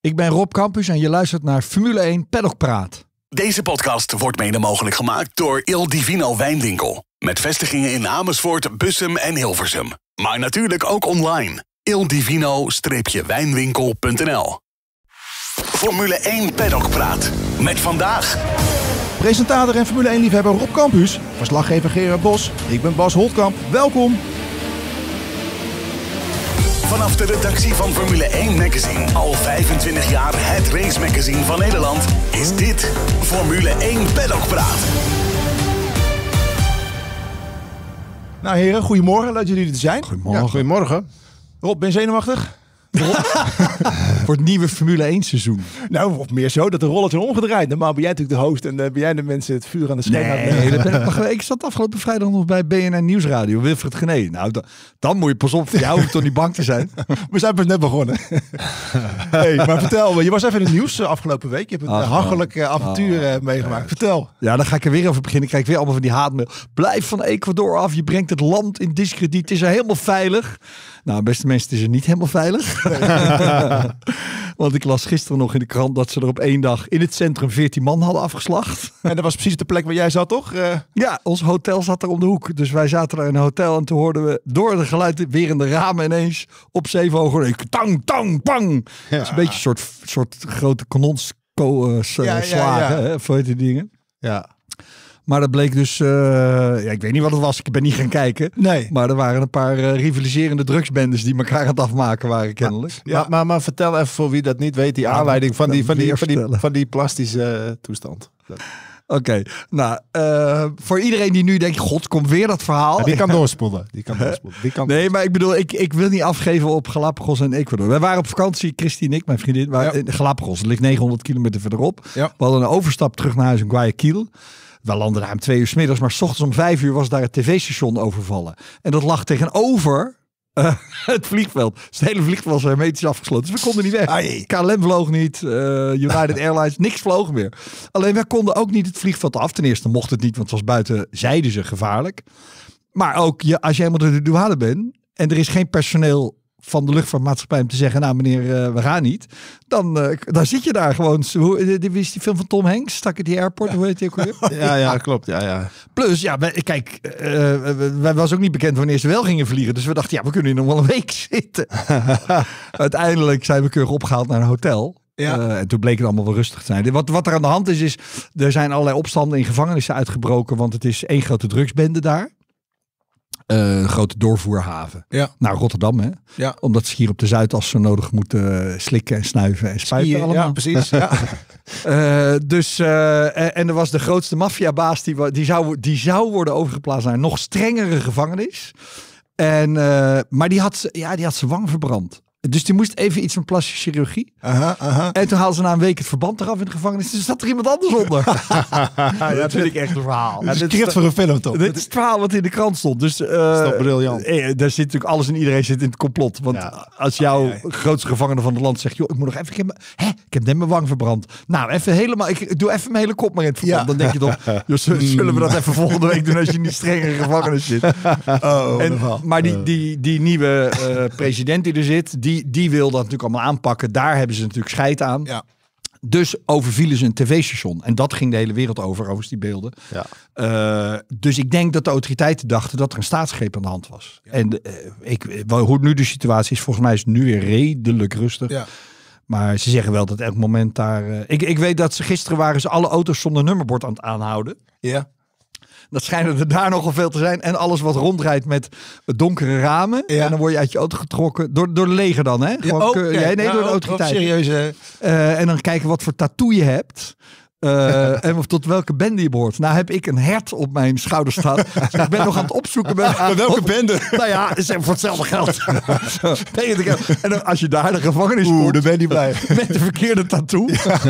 Ik ben Rob Campus en je luistert naar Formule 1 Paddock Praat. Deze podcast wordt mede mogelijk gemaakt door Il Divino Wijnwinkel. Met vestigingen in Amersfoort, Bussum en Hilversum. Maar natuurlijk ook online. ildivino-wijnwinkel.nl Formule 1 Paddock Praat. Met vandaag... Presentator en Formule 1-liefhebber Rob Campus. Verslaggever Gerard Bos. Ik ben Bas Holtkamp. Welkom Vanaf de redactie van Formule 1 Magazine, al 25 jaar het race magazine van Nederland, is dit Formule 1 Paddock Praat. Nou heren, goedemorgen. Leuk dat jullie er zijn. Goedemorgen. goedemorgen. Rob, ben je zenuwachtig? voor het nieuwe Formule 1 seizoen. Nou, of meer zo, dat de rollen zijn omgedraaid. Normaal ben jij natuurlijk de host en uh, ben jij de mensen het vuur aan de schenen. Nee, nee. ik zat afgelopen vrijdag nog bij BNN Nieuwsradio, Wilfred Genee. Nou, dan moet je pas op, jij hoeft toch niet bang te zijn. We zijn pas net begonnen. hey, maar vertel me, je was even in het nieuws eh, afgelopen week. Je hebt een ah, avontuur oh, meegemaakt. vertel. Ja, dan ga ik er weer over beginnen. Ik krijg weer allemaal van die haatmail. Blijf van Ecuador af, je brengt het land in discrediet. Het is er helemaal veilig. Nou, beste mensen, het is er niet helemaal veilig. Want ik las gisteren nog in de krant dat ze er op één dag in het centrum 14 man hadden afgeslacht. En dat was precies de plek waar jij zat, toch? Eh. Ja, ons hotel zat er om de hoek. Dus wij zaten daar in een hotel en toen hoorden we door de weer in de ramen ineens op zeven ogen, tang, tang, bang. is een beetje een soort, soort grote kanons. Eh, eh, slagen, ja, voor die dingen. Ja. Maar dat bleek dus, eh, ja, ik weet niet wat het was, ik ben niet gaan kijken. Nee. Maar er waren een paar eh, rivaliserende drugsbendes die elkaar aan het afmaken waren kennelijk. Ja. Maar, maar, maar, vertel even voor wie dat niet weet, die aanleiding van die, van die, van die, van die, plastische eh, toestand. Oké, nou, voor iedereen die nu denkt, god, komt weer dat verhaal. die kan doorspoelen. Die kan doorspoelen. Die kan nee, maar ik bedoel, ik, ik wil niet afgeven op Galapagos en Ecuador. We waren op vakantie, Christy en ik, mijn vriendin, in Galapagos. Dat ligt 900 kilometer verderop. We hadden een overstap terug naar huis in Guayaquil wel landen daar om twee uur s middags, maar s ochtends om vijf uur was daar het tv-station overvallen. En dat lag tegenover eh, het vliegveld. Dus het hele vliegveld was hermetisch afgesloten. Dus we konden niet weg. KLM vloog niet, uh, United Airlines, niks vloog meer. Alleen wij konden ook niet het vliegveld af. Ten eerste mocht het niet, want het was buiten, zeiden ze, gevaarlijk. Maar ook je, als je helemaal door de douane bent en er is geen personeel van de luchtvaartmaatschappij om te zeggen, nou meneer, eh, we gaan niet. Dan, eh, dan zit je daar gewoon. Hoe, eh, die film van Tom Hanks? Stak in die airport, ja. hoe heet die ook weer? ja, ja, klopt. Ja, ja. Plus, ja, kijk, wij was ook niet bekend wanneer ze wel gingen vliegen. Dus we dachten, ja, we kunnen hier nog wel een week zitten. Uiteindelijk zijn we keurig opgehaald naar een hotel. Ja. en toen bleek het allemaal wel rustig te zijn. Wat, wat er aan de hand is, is er zijn allerlei opstanden in gevangenissen uitgebroken. Want het is één grote drugsbende daar. Eh, een grote doorvoerhaven ja. naar nou, Rotterdam. Hè? Ja. Omdat ze hier op de Zuidas zo nodig moeten eh, slikken en snuiven en spuiten allemaal. Ja, precies. ja. Eh, dus, en er was de grootste maffiabaas die, die, zou, die zou worden overgeplaatst naar een nog strengere gevangenis. En, maar die had, ja, die had zijn wang verbrand. Dus die moest even iets van plastic chirurgie. Aha, aha. En toen haalden ze na een week het verband eraf in de gevangenis. Dus zat er iemand anders onder. ja, dat vind ik echt een verhaal. Ja, dus dit is voor een film, toch? Dit is het verhaal wat in de krant stond. Dus, uh, dat is briljant? Eh, daar zit natuurlijk alles en iedereen zit in het complot. Want als jouw grootste gevangene van het land zegt... joh, ik moet nog even... Ik heb, hè, ik heb net mijn wang verbrand. Nou, even helemaal... Ik, doe even mijn hele kop maar in het verband. Dan denk je toch... zullen we dat even volgende week doen als je niet strengere gevangenis zit? Oh, en, maar die, die, die nieuwe eh, president die er zit die, die wil dat natuurlijk allemaal aanpakken. Daar hebben ze natuurlijk scheid aan. Ja. Dus overvielen ze een tv-station. En dat ging de hele wereld over, overigens die beelden. Ja. Eh, dus ik denk dat de autoriteiten dachten dat er een staatsgreep aan de hand was. En eh, ik, hoe nu de situatie is, volgens mij is het nu weer redelijk rustig. Ja. Maar ze zeggen wel dat elk moment daar... Eh, ik, ik weet dat ze gisteren waren ze alle auto's zonder nummerbord aan het aanhouden. Ja. Dat schijnen er daar nogal veel te zijn. En alles wat rondrijdt met donkere ramen. En dan word je uit je auto getrokken. Door, door de leger dan, hè? Gewoon, eh, ja, nee, door de nou, autoriteit. Serieus, uh, eh, eh, en dan kijken wat voor tattoo je hebt. Eh, en of tot welke bende je behoort. Nou heb ik een hert op mijn schouder staan. Dus ik ben nog aan het opzoeken. Bij, welke bende? Nou ja, voor hetzelfde geld. en als je daar de gevangenis Oeh, komt, dan ben je blij. Met de verkeerde tattoo. Ja.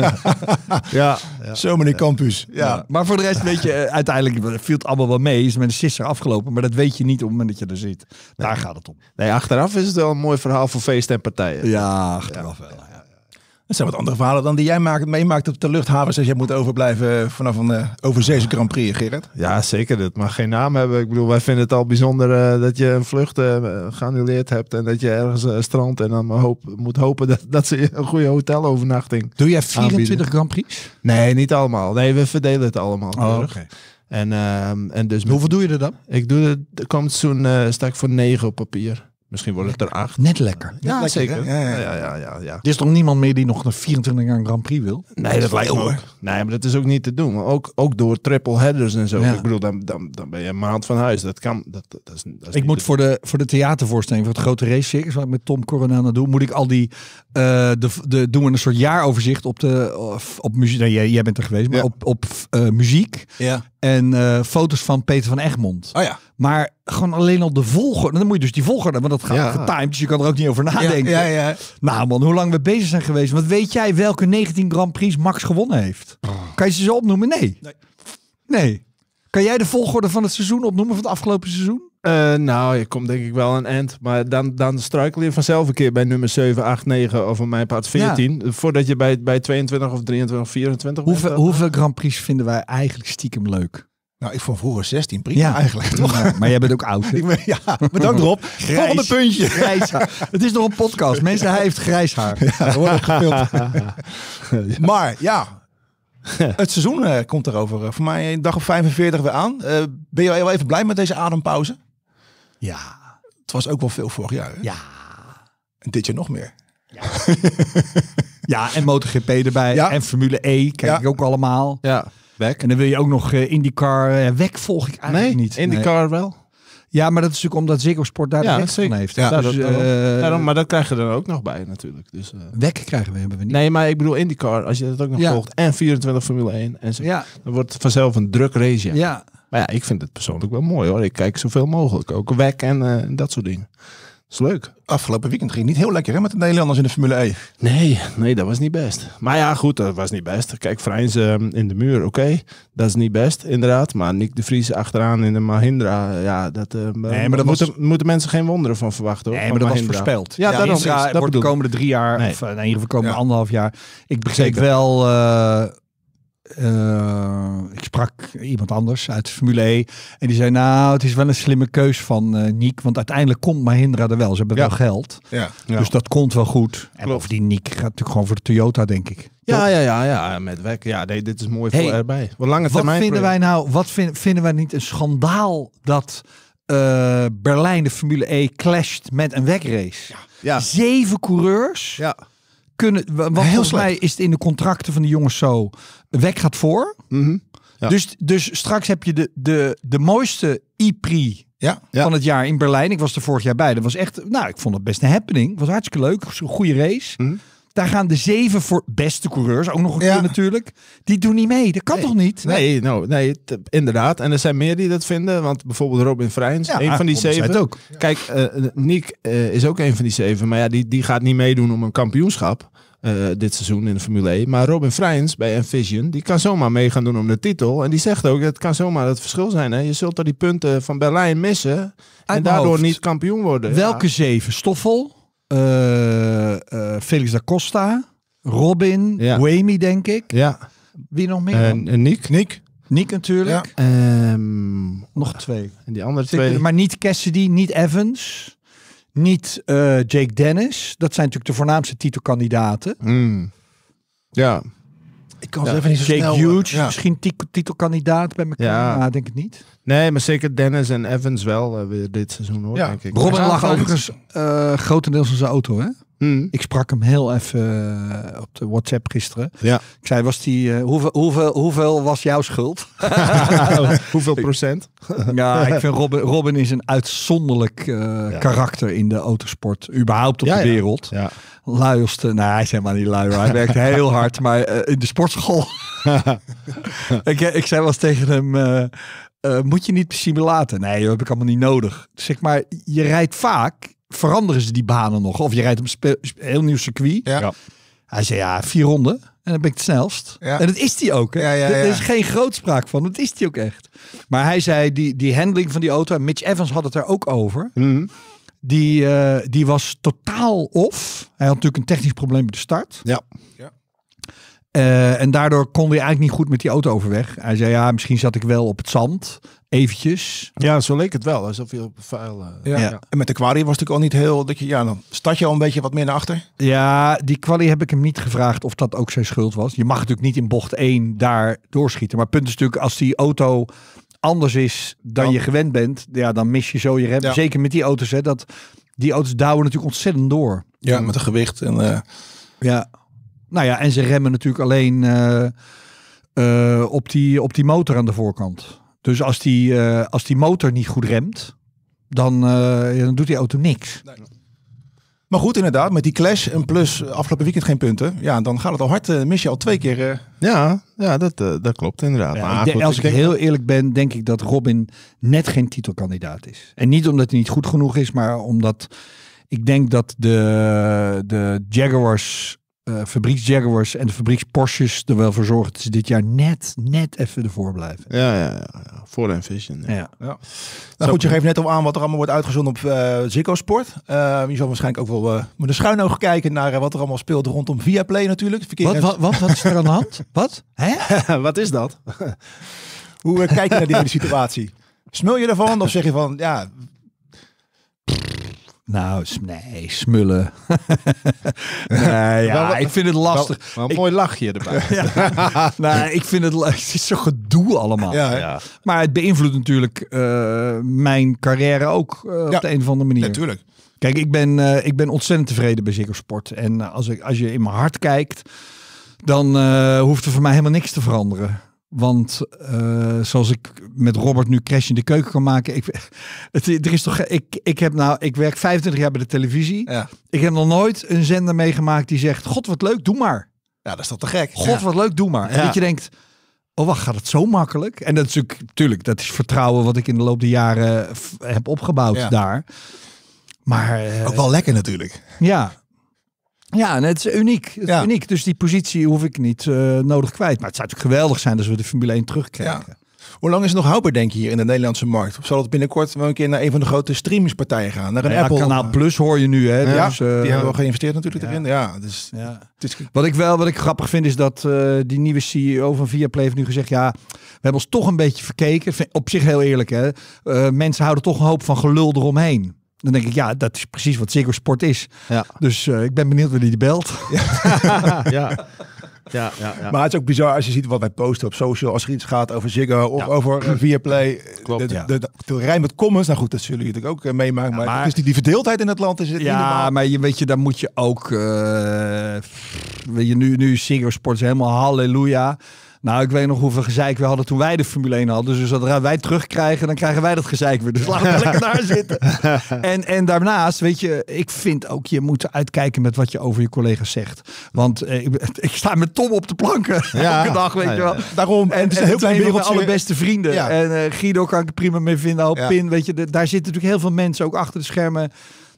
ja. in Zo Campus. Ja. Maar voor de rest weet je, eh, uiteindelijk viel het allemaal wel mee. Is met een sisser afgelopen. Maar dat weet je niet op het moment dat je er zit. Daar gaat het om. Nee, achteraf is het wel een mooi verhaal voor feesten en partijen. Ja, achteraf wel. Dat zijn wat andere verhalen dan die jij maakt, meemaakt op de luchthavens als jij moet overblijven eh, vanaf een uh, overzeese Grand Prix, eh, Gerrit. Ja, zeker. Dat mag geen naam hebben. Ik bedoel, wij vinden het al bijzonder dat je een vlucht geannuleerd hebt en dat je ergens strand en dan moet hopen dat, dat ze een goede hotelovernachting Doe jij 24 Grand Prix? Nee, niet allemaal. Nee, we verdelen het allemaal. Oh, Oké. En, ehm, en dus Hoeveel doe je er dan? Ik doe het, komt zo'n sta ik voor negen op papier. Misschien wordt het er acht. Net lekker. Ja, zeker. Ja ja, ja ja ja. Er is toch niemand meer die nog een 24 jaar Grand Prix wil? Nee, dat, lijkt me oh, ook. Nee, maar dat is ook niet te doen. ook, ook door triple headers en zo. Ik bedoel, dan, dan, dan ben je een maand van huis. Dat kan. Dat, dat, is, dat is ik moet voor de, voor de theatervoorstelling, voor het grote racecircus, wat ik met Tom Coronana doe, moet ik al die... Eh, de, de, doen we een soort jaaroverzicht op de... Op, muziek, nee, jij, jij bent er geweest, maar op, op eh, muziek. Ja. En eh, foto's van Peter van Egmond. Oh ja. Maar gewoon alleen al de volgorde. Dan moet je dus die volgorde, want dat gaat ja. getimed. Dus je kan er ook niet over nadenken. Ja, ja, nou man, hoe lang we bezig zijn geweest. Want weet jij welke 19 Grand Prix Max gewonnen heeft? Oh. Kan je ze zo opnoemen? Nee. nee. nee. Kan jij de volgorde van het seizoen opnoemen van het afgelopen seizoen? Eh, nou, je komt denk ik wel een eind. Maar dan, dan struikel je vanzelf een keer bij nummer 7, 8, 9 of op mijn paard 14. Voordat je bij, bij 22 of 23 of 24 hoeveel, bent, Hoeveel Grand Prix vinden wij eigenlijk stiekem leuk? Nou, ik vond vroeger 16 prima eigenlijk. Toch? maar jij bent ook oud. Ik ja, bedankt Rob. Grijs, Volgende puntje. Grijs Het is nog een podcast. Mensen, hij heeft grijs haar. Maar ja, het seizoen eh, komt erover. over. voor mij een eh, dag of 45 weer aan. Eh, ben je wel even blij met deze adempauze? Ja. Het was ook wel veel vorig jaar. Hè? Ja. En dit jaar nog meer. Ja. ja, en MotoGP erbij. En Formule E kijk ik ook allemaal. Ja. Weg. En dan wil je ook nog uh, IndyCar. Uh, weg volg ik eigenlijk nee, niet. IndyCar nee. wel. Ja, maar dat is natuurlijk omdat Ziggo Sport daar ja, van heeft. Ja, dus, dat, eh, maar dat krijgen je dan ook nog bij natuurlijk. Dus, uh, krijgen we, hebben we niet. Nee, maar ik bedoel IndyCar, als je dat ook nog volgt. En 24 Formule 1. En zo, ja. Dan wordt het vanzelf een druk race. Ja. Maar ja, ik vind het persoonlijk wel mooi hoor. Ik kijk zoveel mogelijk. Ook weg en dat soort dingen is leuk. Afgelopen weekend ging het niet heel lekker hè, met de Nederlanders in de Formule 1. E. Nee, nee, dat was niet best. Maar ja, goed, dat was niet best. Kijk, Vrijns uh, ehm, in de muur, oké. Dat is niet best, inderdaad. Maar Nick de Vries achteraan in de Mahindra, ja, dat, uh, nee, maar eh, dat moeten, was... moeten mensen geen wonderen van verwachten. Hoor, nee, maar dat was voorspeld. Ja, ja is dat wordt de komende drie jaar, of eh, in ieder geval komende anderhalf jaar. Ik begreep wel eh, eh, ik sprak iemand anders uit Formule E. En die zei, nou, het is wel een slimme keus van eh, Niek. Want uiteindelijk komt Mahindra er wel. Ze hebben wel geld. Ja. ja. Dus dat komt wel goed. En die Niek gaat natuurlijk gewoon voor de Toyota, denk ik. Ja, ja, ja, ja, met Wek. Ja, dit is mooi voor erbij. Wat Wat vinden wij nou? Wat vinden wij niet een schandaal dat uh, Berlijn de Formule E clasht met een wegrace? Ja. ja. Zeven coureurs. Ja. Kunnen, volgens mij is het in de contracten van de jongens zo Wek gaat voor. Mhm. dus, dus straks heb je de, de, de mooiste IPRI ja, van het jaar in Berlijn. Ik was er vorig jaar bij. Dat was echt, nou, ik vond het best een happening. Was hartstikke leuk. Een goede race. Mhm. Daar gaan de zeven voor beste coureurs, ook nog een keer natuurlijk. Die doen niet mee. Dat kan toch niet? Nee, nou, nee, inderdaad. En er zijn meer die dat vinden. Want bijvoorbeeld Robin Vrijns, ja, een van die zeven. Kijk, uh, Nick eh, is ook een van die zeven. Maar ja, die, die gaat niet meedoen om een kampioenschap. Eh, dit seizoen in de Formule 1. E. Maar Robin Freins bij Envision, die kan zomaar mee gaan doen om de titel. En die zegt ook, het kan zomaar het verschil zijn. Hè? Je zult al die punten van Berlijn missen en daardoor niet kampioen worden. Welke zeven? Stoffel, eh, eh, Felix da Costa, Robin, ja. Wamy denk ik. Ja. Wie nog meer? En Nick. Nick. Nick natuurlijk. Ehm, nog twee. En die andere twee. Maar niet Cassidy, niet Evans niet eh, Jake Dennis. Dat zijn natuurlijk de voornaamste titelkandidaten. Hmm. Ja. Ik kan ja, even niet zo Jake snel, Huge, misschien titelkandidaat bij elkaar, ja. denk ik niet. Nee, maar zeker Dennis en Evans wel eh, weer dit seizoen hoor, ja. denk ik. Robin lag overigens eh, grotendeels in zijn auto, hè? Hmm. Ik sprak hem heel even eh, op de WhatsApp gisteren. Ja. Ik zei, was die, eh, hoeveel, hoeveel, hoeveel was jouw schuld? Oh, hoeveel procent? ja, ik vind Robin, Robin is een uitzonderlijk eh, karakter in de autosport. Überhaupt op de wereld. Ja. nou hij is helemaal niet lui. Hij werkt heel hard, maar in de sportschool. ik, ik zei wel tegen hem... moet je niet simulaten? Nee, dat heb ik allemaal niet nodig. Dus zeg maar, je rijdt vaak veranderen ze die banen nog? Of je rijdt een heel nieuw circuit. Ja. Hij zei ja, vier ronden. En dan ben ik het snelst. Ja. En dat is die ook. Ja, ja, er is geen grootspraak van. Dat is die ook echt. Maar hij zei, die, die handling van die auto... Mitch Evans had het er ook over. Mhm. Die, eh, die was totaal off. Hij had natuurlijk een technisch probleem bij de start. Ja. ja. Eh, en daardoor kon hij eigenlijk niet goed met die auto overweg. Hij zei, ja, misschien zat ik wel op het zand eventjes. Ja, zo leek het wel. Alsof je op vuil... Eh, ja. ja. En met de quali was natuurlijk al niet heel... Dat je, ja, dan stad je al een beetje wat meer naar achter. Ja, die quali heb ik hem niet gevraagd of dat ook zijn schuld was. Je mag natuurlijk niet in bocht 1 daar doorschieten. Maar punt is natuurlijk, als die auto anders is dan, je gewend bent... Ja, dan mis je zo je remmen Zeker met die auto's, hè. Dat, die auto's douwen natuurlijk ontzettend door. Ja, met een gewicht en... Eh, ja. Nou ja, en ze remmen natuurlijk alleen... Eh, op, die, op die motor aan de voorkant. Dus als die, eh, als die motor niet goed remt, dan, eh, dan doet die auto niks. Maar goed, inderdaad, met die clash en plus eh, afgelopen weekend geen punten. Ja, dan gaat het al hard. Uh, mis je al twee keer. Ja, ja dat, dat klopt inderdaad. maar als ik, heel eerlijk ben, denk ik dat Robin net geen titelkandidaat is. En niet omdat hij niet goed genoeg is, maar omdat ik denk dat de, de Jaguars eh, fabrieks Jaguars en de fabrieks Porsches er wel voor zorgen dat ze dit jaar net, net even ervoor blijven. Ja, ja, ja. Voor en Ja. ja. Nou goed, je geeft net al aan wat er allemaal wordt uitgezonden op uh, Sport. Eh, je zal waarschijnlijk ook wel met een schuin oog kijken naar wat er allemaal speelt rondom Viaplay natuurlijk. Wat, wat, wat, is er aan de hand? wat? Hè? wat is dat? Hoe kijk je naar die hele situatie? Smul je ervan of zeg je van, ja, nou, nee, smullen. nee, ja, ik vind het lastig. een mooi lachje erbij. ja, nou, ik vind het, het is zo gedoe allemaal. Ja, Maar het beïnvloedt natuurlijk eh, mijn carrière ook eh, op de een of andere manier. Natuurlijk. Kijk, ik ben, eh, ik ben ontzettend tevreden bij Ziggo Sport. En als, ik, als je in mijn hart kijkt, dan hoeft er voor mij helemaal niks te veranderen. Want eh, zoals ik met Robert nu crash in de keuken kan maken. Ik, het, er is toch, ik, ik, heb nou, ik werk 25 jaar bij de televisie. Ja. Ik heb nog nooit een zender meegemaakt die zegt: God, wat leuk, doe maar. Ja, dat is toch te gek? God, wat leuk, doe maar. En dat je denkt. Oh, wacht, gaat het zo makkelijk? En dat is natuurlijk, dat is vertrouwen wat ik in de loop der jaren eh, heb opgebouwd daar. Maar, eh, ook wel lekker natuurlijk. Ja, ja, en het is uniek. Het is uniek. Dus die positie hoef ik niet eh, nodig kwijt. Maar het zou natuurlijk geweldig zijn als we de Formule 1 terugkrijgen. Hoe lang is het nog houdbaar, denk je, hier in de Nederlandse markt? Of zal het binnenkort wel een keer naar een van de grote streamingspartijen gaan? Naar een Apple? Kanaal Plus hoor je nu, hè? Ja, dus, eh, die hebben we geïnvesteerd natuurlijk ja. erin. Ja, dus, ja. Wat ik wel wat ik grappig vind, is dat eh, die nieuwe CEO van Viaplay heeft nu gezegd... ja, we hebben ons toch een beetje verkeken. Op zich heel eerlijk, hè? mensen houden toch een hoop van gelul eromheen. Dan denk ik, ja, dat is precies wat Ziggo Sport is. Ja. Dus eh, ik ben benieuwd wie die belt. ja. ja. Ja, ja, Maar het is ook bizar als je ziet wat wij posten op social. Als er iets gaat over Ziggo of over eh, Viaplay. Klopt, de, de, de, de, rij met comments. Nou goed, dat zullen jullie natuurlijk ook eh, meemaken. Maar, is die, die verdeeldheid in het land is het Ja, maar je weet je, daar moet je ook... Uh, je, nu, nu Ziggo Sport helemaal halleluja. Nou, ik weet nog hoeveel gezeik we hadden toen wij de Formule 1 hadden. Dus zodra wij terugkrijgen, dan krijgen wij dat gezeik weer. Dus laten we lekker daar zitten. En, en daarnaast, weet je, ik vind ook, je moet uitkijken met wat je over je collega's zegt. Want eh, ik, sta met Tom op de planken elke dag, weet je wel. Daarom. En, het is heel veel van alle beste vrienden. En eh, Guido kan ik prima mee vinden, al Pin, weet je. daar zitten natuurlijk heel veel mensen ook achter de schermen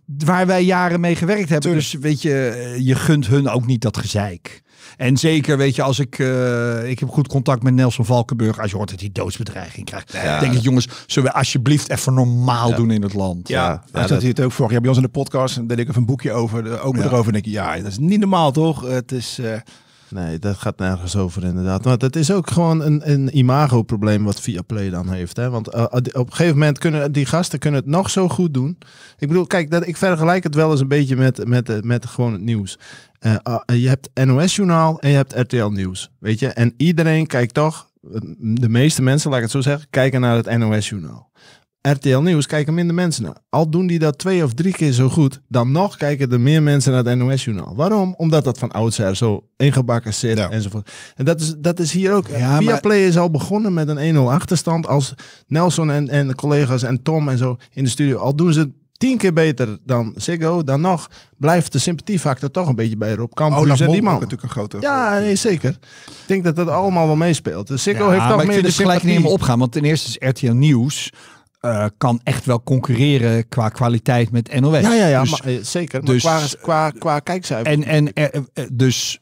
waar wij jaren mee gewerkt hebben. Dus weet je, eh, je gunt hun ook niet dat gezeik. En zeker, weet je, als ik... Eh, ik heb goed contact met Nelson Valkenburg. Als je hoort dat hij doodsbedreiging krijgt. Ja. Denk ik, jongens, zullen we alsjeblieft even normaal doen in het land? Ja. dat hij het ook vorig jaar bij ons in de podcast. En deed ik even een boekje over, eh, ook erover. En denk ik, ja, dat is niet normaal, toch? Het is... Eh, nee, dat gaat nergens over inderdaad. Maar dat is ook gewoon een, een imago-probleem wat Viaplay dan heeft. Hè? Want op een gegeven moment kunnen die gasten kunnen het nog zo goed doen. Ik bedoel, kijk, dat, ik vergelijk het wel eens een beetje met, met, met gewoon het nieuws. Eh, ah, eh, je hebt NOS-journaal en je hebt RTL Nieuws. Weet je, en iedereen kijkt toch, eh, de meeste mensen, laat ik het zo zeggen, kijken naar het NOS-journaal. RTL Nieuws kijken minder mensen naar. Al doen die dat twee of drie keer zo goed, dan nog kijken er meer mensen naar het NOS-journaal. Waarom? Omdat dat van oudsher zo ingebakken zit ja. enzovoort. En dat is, dat is hier ook. Via Play is al begonnen met een 1-0 achterstand als Nelson en, en de collega's en Tom en zo in de studio. Al doen ze tien keer beter dan Ziggo. Dan nog blijft de sympathiefactor toch een beetje bij erop. Campus is en die man. natuurlijk een grote... Ja, nee, zeker. Ik denk dat dat allemaal wel meespeelt. Dus Ziggo heeft toch meer de sympathie. gelijk niet opgaan. Want ten eerste is RTL Nieuws... Eh, kan echt wel concurreren qua kwaliteit met NOS. Ja, ja, ja dus- maar, eh, zeker. Maar dus- qua, qua, qua kijkcijfers. En, en er, eh, dus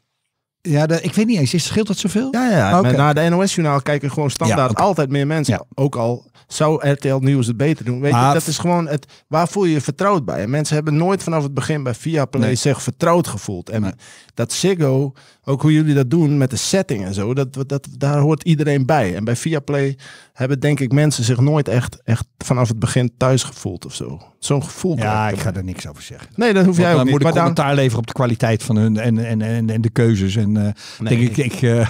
ja, de, ik weet niet eens. Is, scheelt dat zoveel? Ja, ja. Ah, okay. Naar de NOS-journaal kijken gewoon standaard altijd meer mensen. Ja. Ook al zou RTL Nieuws het beter doen. Weet je, ah, dat is gewoon het, waar voel je je vertrouwd bij? En mensen hebben nooit vanaf het begin bij Via Play zich vertrouwd gevoeld. En dat Ziggo, ook hoe jullie dat doen met de setting en zo, dat, dat, daar hoort iedereen bij. En bij Via Play hebben denk ik mensen zich nooit echt, echt vanaf het begin thuis gevoeld of zo. Zo'n gevoel. Ja, ik ga er niks over zeggen. Nee, dat hoef jij ook niet. Moet ik maar commentaar daar... leveren op de kwaliteit van hun en, en, en, en de keuzes. En eh, nee, denk ik... ik eh,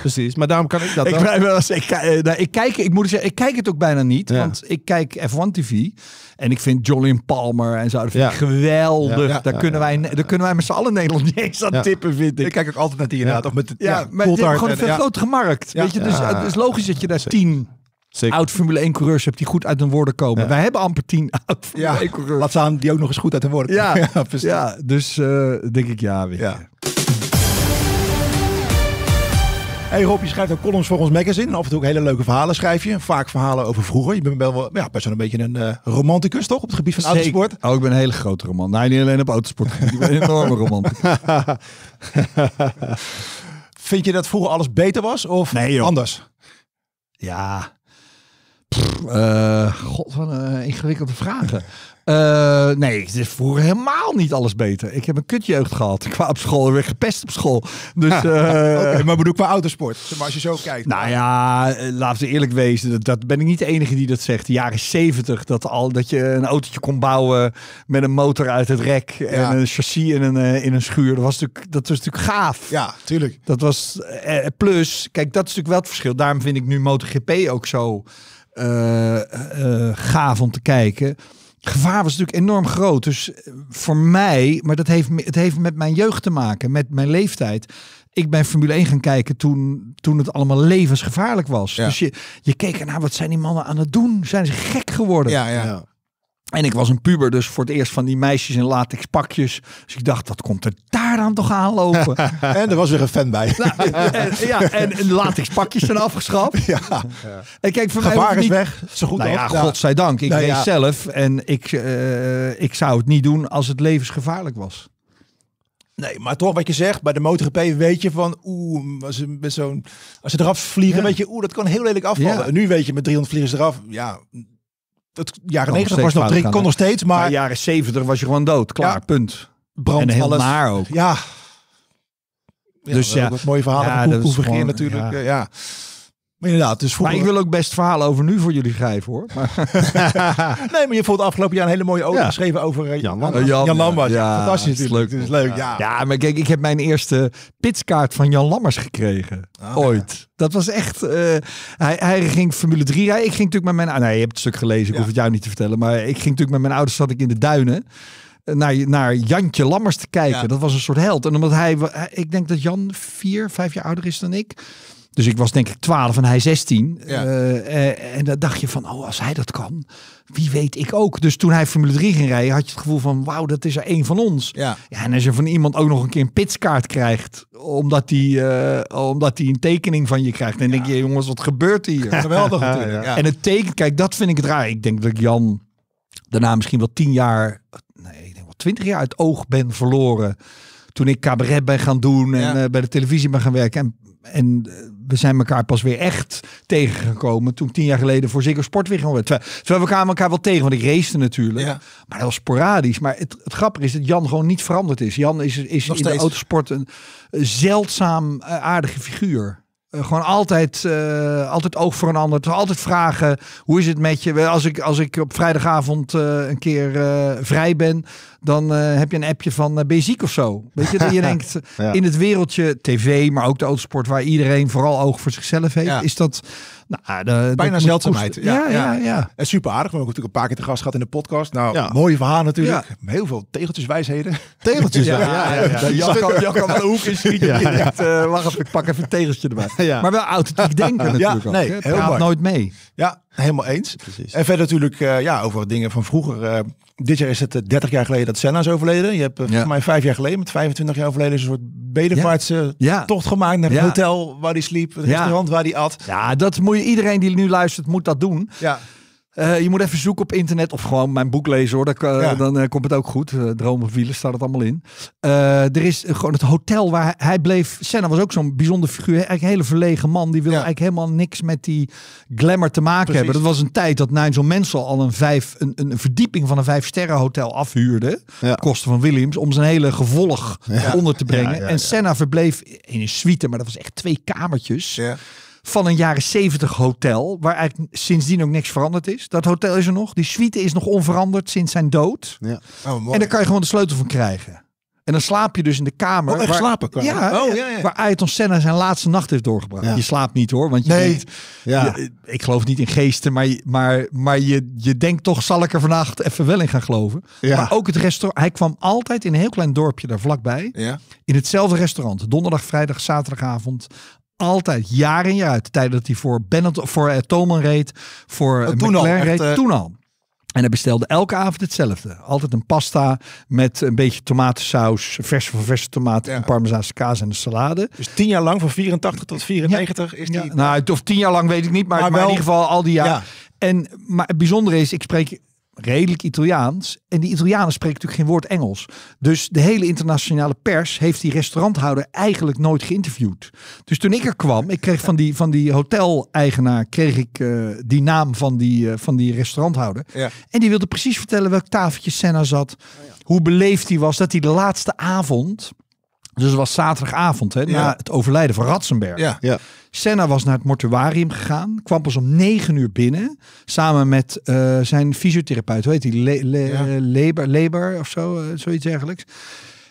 Precies, maar daarom kan ik dat ik, wel eens, ik, eh, nou, ik, kijk, ik moet zeggen, ik kijk het ook bijna niet. Want ik kijk F1 TV en ik vind Jolien Palmer en zo, dat vind ja. ik geweldig. daar, kunnen wij, daar kunnen wij met z'n allen Nederland niet eens aan tippen, vind ik. Ik kijk ook altijd naar die inderdaad. Of met, ja, maar het is gewoon een gemarkt. Weet je, dus het is logisch dat je daar tien Zeker. Oud Formule 1 coureurs hebt die goed uit hun woorden komen. Wij hebben amper tien oud Formule ja. 1 Laat staan die ook nog eens goed uit hun woorden komen. Ja, dus eh, denk ik ja weer. Hey Rob, je schrijft ook columns voor ons magazine. Af en toe ook hele leuke verhalen schrijf je. Vaak verhalen over vroeger. Je bent wel ja, best wel een beetje een eh, romanticus, toch? Op het gebied van autosport. Oh, ik ben een hele grote roman. Nee, niet alleen op autosport. ik ben een enorme romant. Vind je dat vroeger alles beter was of nee, anders? Ja, eh, god, wat een eh, ingewikkelde vragen. Eh, nee, het is vroeger helemaal niet alles beter. Ik heb een kutjeugd gehad. qua op school werd gepest op school. Dus, maar bedoel ik qua autosport? maar als je zo kijkt. Nou ja, laten we eerlijk wezen. Dat, ben ik niet de enige die dat zegt. De jaren zeventig, dat, al, dat je een autootje kon bouwen met een motor uit het rek. En een chassis in een, in een schuur. Dat was, natuurlijk, dat was natuurlijk gaaf. Ja, tuurlijk. Dat was, plus, kijk, dat is natuurlijk wel het verschil. Daarom vind ik nu MotoGP ook zo... Eh, eh, gaaf om te kijken gevaar was natuurlijk enorm groot. Dus eh, voor mij, maar dat heeft, het heeft met mijn jeugd te maken, met mijn leeftijd. Ik ben Formule 1 gaan kijken toen, toen het allemaal levensgevaarlijk was. Dus je, je keek naar wat zijn die mannen aan het doen? Zijn ze gek geworden? ja. ja. En ik was een puber, dus voor het eerst van die meisjes in latex pakjes. Dus ik dacht, wat komt er daar dan toch aanlopen? en er was weer een fan bij. Nou, en, ja, en, en latex pakjes zijn afgeschaft. Ja. En kijk, voor Gevaar mij is niet... weg, zo goed nou ja, ja, godzijdank. Ik nou, zelf en ik, eh, ik zou het niet doen als het levensgevaarlijk was. Nee, maar toch wat je zegt, bij de MotoGP weet je van, oeh, als ze, met zo'n, als ze eraf vliegen, weet je, oeh, dat kan heel lelijk afvallen. En nu weet je, met 300 vliegers eraf, ja, het jaren negentig was nog drink, kon nog steeds, maar... maar jaren zeventig was je gewoon dood. Klaar, punt. Brand, en alles. naar ook. Ja. dus ja. dat mooie verhalen ja, van natuurlijk. ja. Maar inderdaad, dus voor... ik wil ook best verhalen over nu voor jullie schrijven hoor. Maar... nee, maar je vond afgelopen jaar een hele mooie ode geschreven over eh, Jan Lambert. Jan, Ja, fantastisch ja, natuurlijk. is leuk. Ja. ja, maar kijk, ik heb mijn eerste pitskaart van Jan Lammers gekregen. Ah, ooit. Dat was echt. Eh, hij, hij, ging Formule 3 rijden. Ik ging natuurlijk met mijn. Ah, nee, je hebt het stuk gelezen. Ik hoef het jou niet te vertellen. Maar ik ging natuurlijk met mijn ouders. Zat ik in de duinen eh, naar, naar Jantje Lammers te kijken. Dat was een soort held. En omdat hij, ik denk dat Jan vier, vijf jaar ouder is dan ik. Dus ik was denk ik 12 en hij 16. Eh, eh, en dan dacht je van, oh, als hij dat kan, wie weet ik ook. Dus toen hij Formule 3 ging rijden, had je het gevoel van, wauw, dat is er één van ons. Ja. ja. en als je van iemand ook nog een keer een pitskaart krijgt, omdat hij eh, omdat die een tekening van je krijgt. Dan denk je, jongens, wat gebeurt hier? Geweldig En het teken, kijk, dat vind ik het raar. Ik denk dat ik Jan daarna misschien wel tien jaar, nee, ik denk wel twintig jaar uit oog ben verloren. Toen ik cabaret ben gaan doen en bij de televisie ben gaan werken. En, en we zijn elkaar pas weer echt tegengekomen toen tien jaar geleden voor Ziggo Sport weer ging werd. Terwijl, we kwamen elkaar wel tegen, want ik racede natuurlijk. Maar dat was sporadisch. Maar het, het, grappige is dat Jan gewoon niet veranderd is. Jan is, is in de autosport een zeldzaam eh, aardige figuur. Eh, gewoon altijd, eh, altijd oog voor een ander. altijd vragen, hoe is het met je? Als ik, als ik op vrijdagavond eh, een keer vrij ben, dan heb je een appje van, ben of zo? Weet je, dat je denkt, in het wereldje tv, maar ook de autosport, waar iedereen vooral oog voor zichzelf heeft, is dat nou, eh, Bijna de, zeldzaamheid. Ja ja, ja, En super aardig. We hebben ook natuurlijk een paar keer te gast gehad in de podcast. Nou, mooie verhaal natuurlijk. Heel veel tegeltjeswijsheden. Tegeltjes, ja. ja, ja, ja. kan, kan wel hoek in schieten. Eh, wacht even, ik pak even een tegeltje erbij. Maar wel authentiek denken natuurlijk. Nee, ook. heel mooi. nooit mee. Ja, Helemaal eens. En verder natuurlijk eh, ja, over dingen van vroeger. Eh, dit jaar is het 30 eh, jaar geleden dat Senna is overleden. Je hebt ja. mij vijf jaar geleden, met 25 jaar overleden, is een soort bedevaartse ja. tocht gemaakt naar het hotel waar hij sliep, het restaurant waar hij at. Ja, dat moet je, iedereen die nu luistert moet dat doen. Ja. Eh, je moet even zoeken op internet of gewoon mijn boek lezen hoor. Dan eh, komt het ook goed. Eh, Droom of Wielen staat het allemaal in. er is gewoon het hotel waar hij bleef. Senna was ook zo'n bijzonder figuur. Eigenlijk een hele verlegen man. Die wilde eigenlijk helemaal niks met die glamour te maken hebben. Dat was een tijd dat Nigel Mansell al een, vijf, een, een verdieping van een vijf sterren hotel afhuurde. Kosten van Williams. Om zijn hele gevolg onder te brengen. En Senna verbleef in een suite. Maar dat was echt twee kamertjes. Ja van een jaren zeventig hotel. Waar eigenlijk sindsdien ook niks veranderd is. Dat hotel is er nog. Die suite is nog onveranderd sinds zijn dood. Ja. Oh, en daar kan je gewoon de sleutel van krijgen. En dan slaap je dus in de kamer. Oh, waar, slapen oh, ja, Waar Ayrton Senna zijn laatste nacht heeft doorgebracht. Je slaapt niet hoor. Want je nee. ja. ik geloof niet in geesten. Maar, maar, maar je, je denkt toch, zal ik er vannacht even wel in gaan geloven. Ja. Maar ook het restaurant. Hij kwam altijd in een heel klein dorpje daar vlakbij. Ja. In hetzelfde restaurant. Donderdag, vrijdag, zaterdagavond altijd, jaar in jaar uit. Tijdens tijd dat hij voor, Bennett, voor uh, reed, voor uh, McLaren reed, eh, toen al. En hij bestelde elke avond hetzelfde. Altijd een pasta met een beetje tomatensaus, verse van verse tomaten, en parmezaanse kaas en een salade. Dus tien jaar lang, van 84 tot 94 is die... Ja. Nou, of tien jaar lang weet ik niet, maar, maar, in ieder geval al die jaar. En maar het is, ik spreek redelijk Italiaans. En die Italianen spreken natuurlijk geen woord Engels. Dus de hele internationale pers heeft die restauranthouder eigenlijk nooit geïnterviewd. Dus toen ik er kwam, ik kreeg van die, van die hoteleigenaar kreeg ik, eh, die naam van die, eh, van die restauranthouder. En die wilde precies vertellen welk tafeltje Senna zat. Oh hoe beleefd hij was dat hij de laatste avond dus het was zaterdagavond, hè, na het overlijden van Ratzenberg. Ja. ja. Senna was naar het mortuarium gegaan, kwam pas om negen uur binnen, samen met eh, zijn fysiotherapeut, heet hij, labor, Leber, of zo, eh, zoiets dergelijks.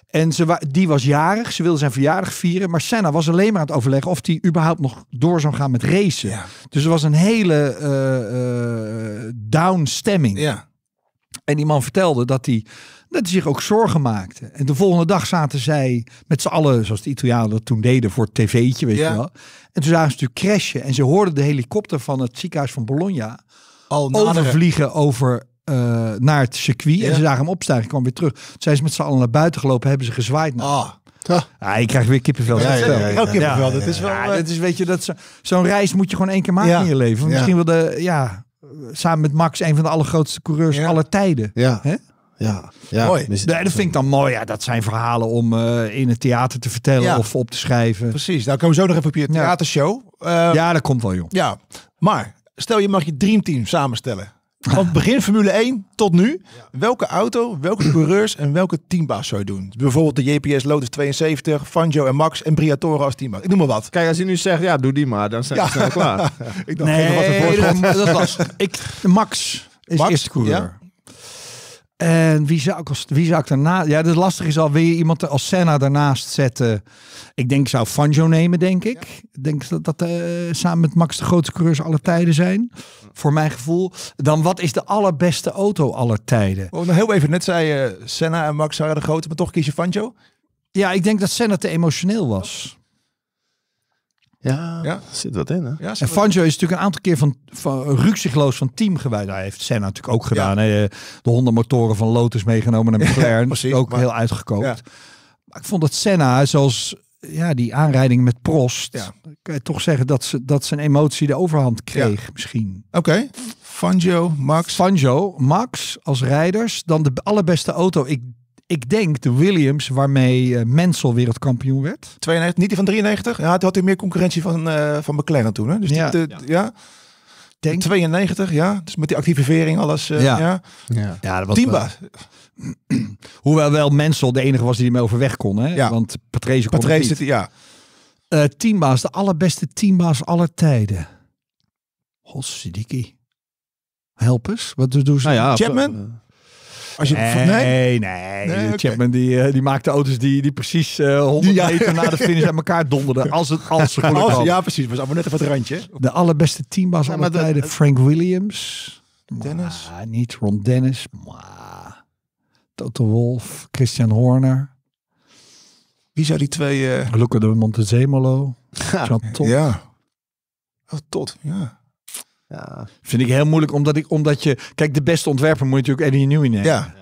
En ze die was jarig, ze wilde zijn verjaardag vieren. Maar Senna was alleen maar aan het overleggen of hij überhaupt nog door zou gaan met racen. Dus er was een hele downstemming. Eh, down stemming. Ja. En die man vertelde dat hij dat hij zich ook zorgen maakte. En de volgende dag zaten zij met z'n allen, zoals de Italianen dat toen deden, voor het tv'tje, weet je wel. En toen zagen ze natuurlijk crashen en ze hoorden de helikopter van het ziekenhuis van Bologna Al vliegen over eh, naar het circuit. En ze zagen hem opstijgen, kwam weer terug. Toen zijn ze met z'n allen naar buiten gelopen, hebben ze gezwaaid naar ah. Ja. ik krijg weer kippenvel. Ja, ja, kippenvel. Dat is wel. Eh, dat is, weet je, dat zo, zo'n reis moet je gewoon één keer maken in je leven. Misschien wel ja, samen met Max, een van de allergrootste coureurs aller tijden. Ja ja, ja. Mooi. nee, dat vind ik dan mooi. Ja, dat zijn verhalen om eh, in het theater te vertellen of op te schrijven. Precies. Nou komen we zo nog even op je theatershow. Eh, ja, dat komt wel, jong. Ja, maar stel je mag je dreamteam samenstellen. Van begin Formule 1 tot nu. Welke auto, welke coureurs en welke teambaas zou je doen? Bijvoorbeeld de JPS Lotus 72, Fangio en Max en Briatore als teambaas. Ik noem maar wat. Kijk, als je nu zegt, ja, doe die maar. Dan zijn we klaar. ik dacht, nee, dat was dat was, ik, Max is eerste coureur. En wie zou, ik als, wie zou ik daarna... Ja, het lastig is al, wil je iemand als Senna daarnaast zetten? Ik denk, ik zou Fangio nemen, denk ik. Ik denk dat dat eh, samen met Max de grootste coureurs aller tijden zijn. Voor mijn gevoel. Dan wat is de allerbeste auto aller tijden? Oh, nou heel even, net zei je, eh, Senna en Max waren de grote, maar toch kies je Fangio? Ja, ik denk dat Senna te emotioneel was. Ja, ja, zit wat in. Hè? en Fangio is natuurlijk een aantal keer van, van van team gewijd. Hij heeft Senna natuurlijk ook gedaan. Hè? Eh, de hondenmotoren van Lotus meegenomen naar McLaren. precies, ook heel uitgekookt. Maar ik vond dat Senna, zoals ja, die aanrijding met Prost, ja. kan je toch zeggen dat, ze, dat zijn emotie de overhand kreeg misschien. Oké. Okay. Fangio, Max. Fangio, Max als rijders. Dan de allerbeste auto. Ik ik denk de Williams waarmee eh, Mensel wereldkampioen werd. 92, niet die van 93? Ja, toen had hij meer concurrentie van, uh, van McLaren toen. Hè? Dus ja. de, ja. Denk. 92, ja. Dus met die activering, alles. Uh, ja. ja. Ja. was Hoewel wel Mensel de enige was die hem overweg kon. Hè? Ja. Want Patrese kon Patrese, ja. Uh, teambaas, de allerbeste teambaas aller tijden. help eens. wat doen ze? Nou ja, Chapman? Als je, nee, nee, Chapman die, eh, die maakte auto's die, die precies 100 eh, meter na de finish aan elkaar donderden. Als het als ze Ja, precies. Was allemaal net even het randje. De allerbeste teambaas ja, tijden. Frank Williams. Dennis. niet Ron Dennis. Maar, Toto Wolf. Christian Horner. Wie zou die twee... Uh... Luca de Montezemolo. Ja. Ja. Oh, tot, ja. Ja. Vind ik heel moeilijk, omdat, ik, omdat je... Kijk, de beste ontwerper moet je natuurlijk Eddie Newey nemen. Ja.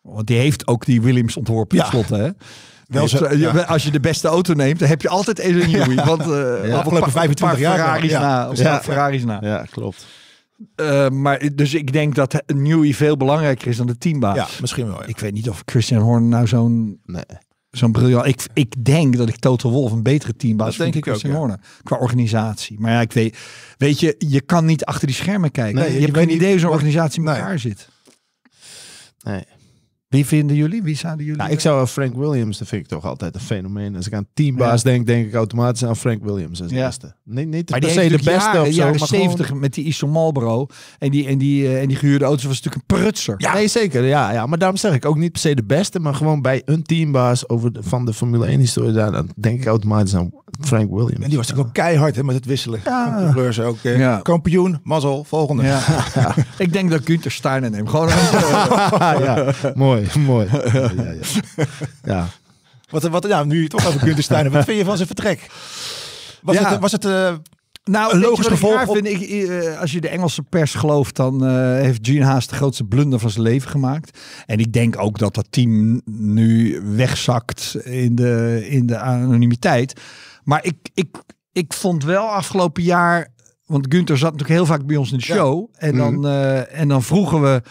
Want die heeft ook die Williams ontworpen, ja. hè? Wel dus, eh, Als je de beste auto neemt, dan heb je altijd Eddie Newey. Want uh, ja, afgelopen 25 jaar. Ferraris na. Of Ferraris na. Ja, klopt. Uh, maar dus ik denk dat Newey veel belangrijker is dan de teambaas. Ja, misschien wel. Ik weet niet of Christian Horn nou zo'n nee zo'n briljant. Ik, ik denk dat ik Total Wolf een betere teambaas vind. Denk ik ook. Qua organisatie. Maar ja, ik weet, weet je, je kan niet achter die schermen kijken. je, hebt geen idee hoe zo'n organisatie in elkaar nee. zit. Nee. Wie vinden jullie? Wie zouden jullie? Nou, ik zou Frank Williams, dat vind ik toch altijd een fenomeen. Als ik aan teambaas denk, denk ik automatisch aan Frank Williams als de ja. beste. Nee, niet maar per se de beste jaren, of zo. Jaren 70 met die Iso Marlborough. en die, en, die, eh, en die gehuurde auto's was natuurlijk een prutser. Ja, nee, zeker. Ja, ja, maar daarom zeg ik ook niet per se de beste, maar gewoon bij een teambaas over de, van de Formule 1 historie, daar, dan denk ik automatisch aan Frank Williams. En die was natuurlijk ook keihard hè, met het wisselen. Ja. Van ook. Eh, ja. Kampioen, mazzel, volgende. ik denk dat Günter Steiner neemt. Gewoon ja, mooi. mooi, ja, ja, ja. ja. Wat, wat, ja nu toch over Gunther Steiner. Wat vind je van zijn vertrek? Was het, eh, was het eh, nou, een logisch gevolg? vind, eh, als je de Engelse pers gelooft, dan heeft Gene Haas de grootste blunder van zijn leven gemaakt. En ik denk ook dat dat team nu wegzakt in de, in de anonimiteit. Maar ik, ik, ik vond wel afgelopen jaar... Want Gunther zat natuurlijk heel vaak bij ons in de show. En, dan, mm. en dan vroegen we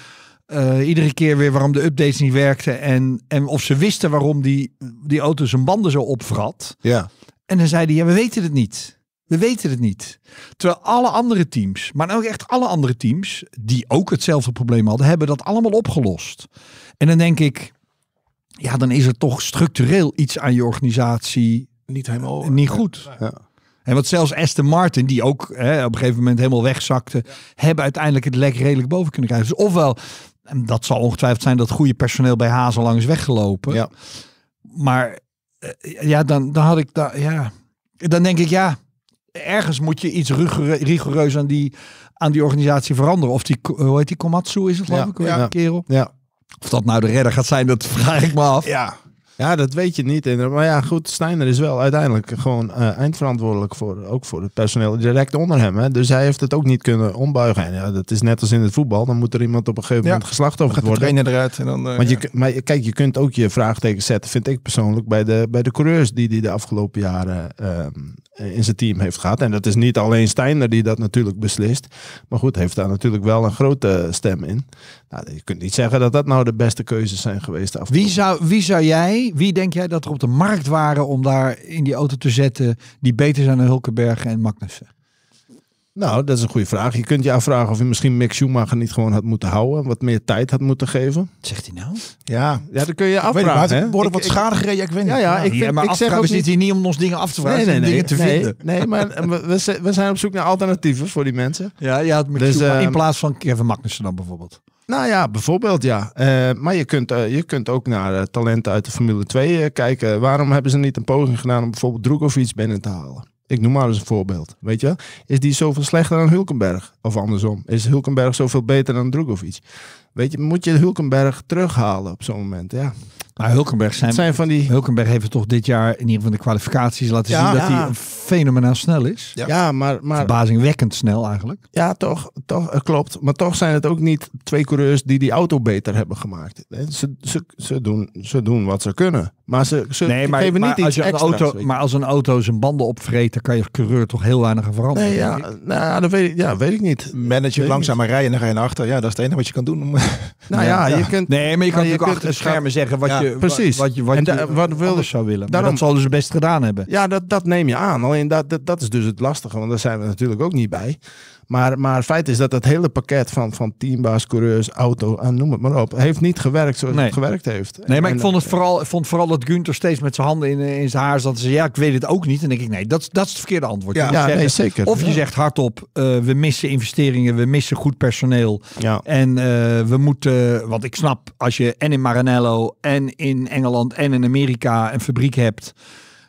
eh, iedere keer weer waarom de updates niet werkten. En, en of ze wisten waarom die, die auto zijn banden zo opvrat. Ja. En dan zeiden ja, we weten het niet. We weten het niet. Terwijl alle andere teams, maar ook echt alle andere teams, die ook hetzelfde probleem hadden, hebben dat allemaal opgelost. En dan denk ik, ja, dan is er toch structureel iets aan je organisatie niet helemaal niet goed. Ja. En wat zelfs Aston Martin, die ook hè, op een gegeven moment helemaal wegzakte, hebben uiteindelijk het lek redelijk boven kunnen krijgen. Dus ofwel en dat zal ongetwijfeld zijn dat goede personeel bij Hazel lang is weggelopen. Ja. Maar eh, ja, dan, dan had ik daar, ja. Dan denk ik, ja, ergens moet je iets rigoureus aan die, aan die organisatie veranderen. Of die, eh, hoe heet die, Komatsu is het, geloof ja, ik, kerel. Ja. Of dat nou de redder gaat zijn, dat vraag ik me af. Ja. Ja, dat weet je niet. maar ja, goed, Steiner is wel uiteindelijk gewoon eh, eindverantwoordelijk voor, ook voor het personeel direct onder hem. Hè? Dus hij heeft het ook niet kunnen ombuigen. ja, dat is net als in het voetbal. Dan moet er iemand op een gegeven moment geslacht geslachtofferd worden. trainer eruit. En dan, eh, Want je, maar kijk, je kunt ook je vraagteken zetten, vind ik persoonlijk, bij de, bij de coureurs die, die de afgelopen jaren ehm, eh, in zijn team heeft gehad. En dat is niet alleen Steiner die dat natuurlijk beslist. Maar goed, heeft daar natuurlijk wel een grote stem in. Nou, je kunt niet zeggen dat dat nou de beste keuzes zijn geweest. Wie zou, wie zou jij, wie denk jij dat er op de markt waren om daar in die auto te zetten die beter zijn dan Hulkenberg en Magnussen? Nou, dat is een goede vraag. Je kunt je afvragen of je misschien Mick Schumacher niet gewoon had moeten houden. Wat meer tijd had moeten geven. Zegt hij nou? Ja, ja dat kun je je afvragen. Ik worden wat schade ik weet niet. Ja, ja, ik, maar ik zeg ook niet... zitten hier niet om ons dingen af te vragen, nee, nee, nee, dingen te nee, vinden. Nee, maar we, zijn op zoek naar alternatieven voor die mensen. Ja, ja dus, in ehm, plaats van Kevin Magnussen dan bijvoorbeeld. Nou ja, bijvoorbeeld ja. Eh, maar je kunt, eh, je kunt ook naar eh, talenten uit de Formule 2 kijken. Waarom hebben ze niet een poging gedaan om bijvoorbeeld of iets binnen te halen? Ik noem maar eens een voorbeeld. Weet je, is die zoveel slechter dan Hulkenberg? Of andersom, is Hulkenberg zoveel beter dan of iets? Weet je, moet je Hulkenberg terughalen op zo'n moment? Ja. Nou, Hulkenberg, zijn, zijn van die... Hulkenberg heeft toch dit jaar in ieder geval de kwalificaties laten zien dat hij fenomenaal snel is. Ja, maar, maar... Verbazingwekkend snel eigenlijk. Ja, toch, toch, eh, klopt. Maar toch zijn het ook niet twee coureurs die die auto beter hebben gemaakt. Ze, ze, ze, doen, ze doen wat ze kunnen. Maar ze, ze geven niet maar als je extra's, auto, Maar als een auto zijn banden opvreten, dan kan je coureur toch heel weinig veranderen. Nee, ja, nou, dat weet ik, ja, weet ik niet. Manage langzaam rijden en dan ga je naar achter. Ja, dat is het enige wat je kan doen. Nou ja, je kunt... Nee, maar je nou, kan natuurlijk achter de schermen zeggen wat je precies. Wat, je, wat, zou willen. dat zal ze best gedaan hebben. Ja, dat, dat neem je aan. Alleen dat, dat, dat is dus het lastige, want daar zijn we natuurlijk ook niet bij. Maar, maar het feit is dat dat hele pakket van, van teambaas, coureurs, auto en noem het maar op, heeft niet gewerkt zoals het gewerkt heeft. Nee, maar ik vond, het eh, vooral, vond vooral dat Gunther steeds met zijn handen in, in zijn haar zat. Ze ja, ik weet het ook niet. En denk ik, nee, dat, dat is het verkeerde antwoord. Ja, nee, zeker. Of je zegt hardop, eh, we missen investeringen, we missen goed personeel. Ja. En eh, we moeten, want ik snap, als je en in Maranello en in Engeland en in Amerika een fabriek hebt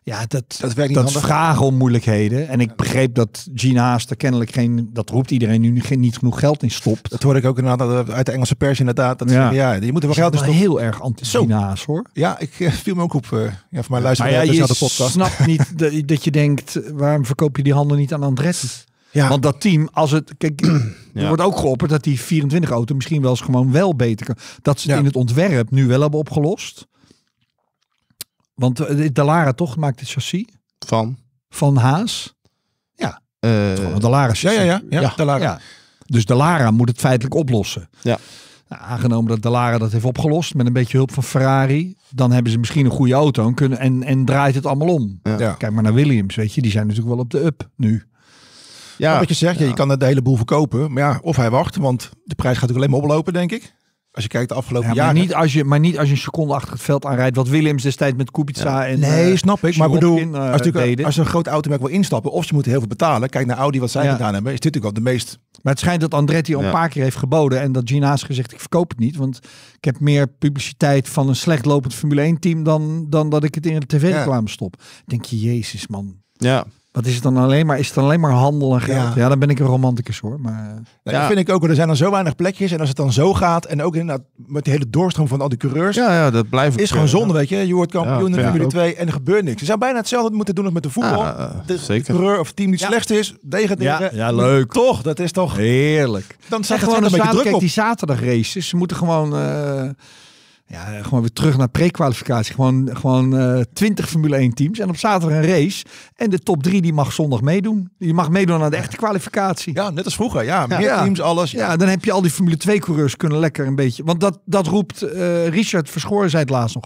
ja, dat, dat, werkt niet dat vragen om moeilijkheden. En ik begreep dat Gene Haas er kennelijk geen, dat roept iedereen nu, geen, niet genoeg geld in stopt. Dat hoorde ik ook inderdaad uit de Engelse pers inderdaad. Dat ja. ja, je moet er wel geld in heel erg anti-Gene hoor. Ja, ik eh, viel me ook op. Uh, ja, voor mijn luisteren ja, je nou de podcast. snap niet dat, dat, je denkt, waarom verkoop je die handen niet aan Andres? Ja. Want dat team, als het. Kijk, er wordt ook geopperd dat die 24 auto misschien wel eens gewoon wel beter Dat ze het in het ontwerp nu wel hebben opgelost. Want eh, de, Lara toch maakt het chassis. Van? Van Haas. Ja. Uh, de Lara eh, ja, ja, ja, ja. Dus de Lara moet het feitelijk oplossen. Ja. Nou, aangenomen dat de Lara dat heeft opgelost met een beetje hulp van Ferrari, dan hebben ze misschien een goede auto en, kunnen, en, en draait het allemaal om. Ja. Kijk maar naar Williams, weet je, die zijn natuurlijk wel op de up nu. Ja, wat je zegt, je kan het de hele boel verkopen. Maar ja, of hij wacht, want de prijs gaat ook alleen maar oplopen, denk ik. Als je kijkt de afgelopen jaar. maar Niet als je, maar niet als je een seconde achter het veld aanrijdt. Wat Williams destijds met Kubica en... Nee, eh, snap ik. Maar bedoel, eh, als, eh, als een groot automerk wil instappen... of ze moeten heel veel betalen. Kijk naar Audi wat zij ja. gedaan hebben. Is dit natuurlijk ook de meest... Maar het schijnt dat Andretti al een paar keer heeft geboden. En dat Gina's gezegd, ik verkoop het niet. Want ik heb meer publiciteit van een slecht lopend Formule 1 team... dan, dan dat ik het in de tv-reclame stop. denk je, jezus man. Ja. Wat is het dan alleen maar? Is het alleen maar handel en geld? Ja, dan ben ik een romanticus hoor. Maar, nou, Dat vind ik ook, er zijn dan zo weinig plekjes. En als het dan zo gaat, en ook inderdaad met de hele doorstroom van al die coureurs. Ja, ja dat blijft. Is gewoon eh, zonde, weet je. Je wordt kampioen in de 2 en er gebeurt niks. Je zou bijna hetzelfde moeten doen als met de voetbal. Eh, de, zeker. coureur of team die slecht is, die Ja, ja, leuk. Toch, dat is toch... Heerlijk. Dan staat gewoon een beetje druk op. Kijk, die races. ze moeten gewoon ja, gewoon weer terug naar pre-kwalificatie. Gewoon, gewoon 20 eh, Formule 1 teams. En op zaterdag een race. En de top 3 die mag zondag meedoen. Die mag meedoen aan de echte kwalificatie. Ja, net als vroeger. Ja, meer teams, alles. Ja. dan heb je al die Formule 2 coureurs kunnen lekker een beetje. Want dat, dat roept eh, Richard Verschoor zei het laatst nog.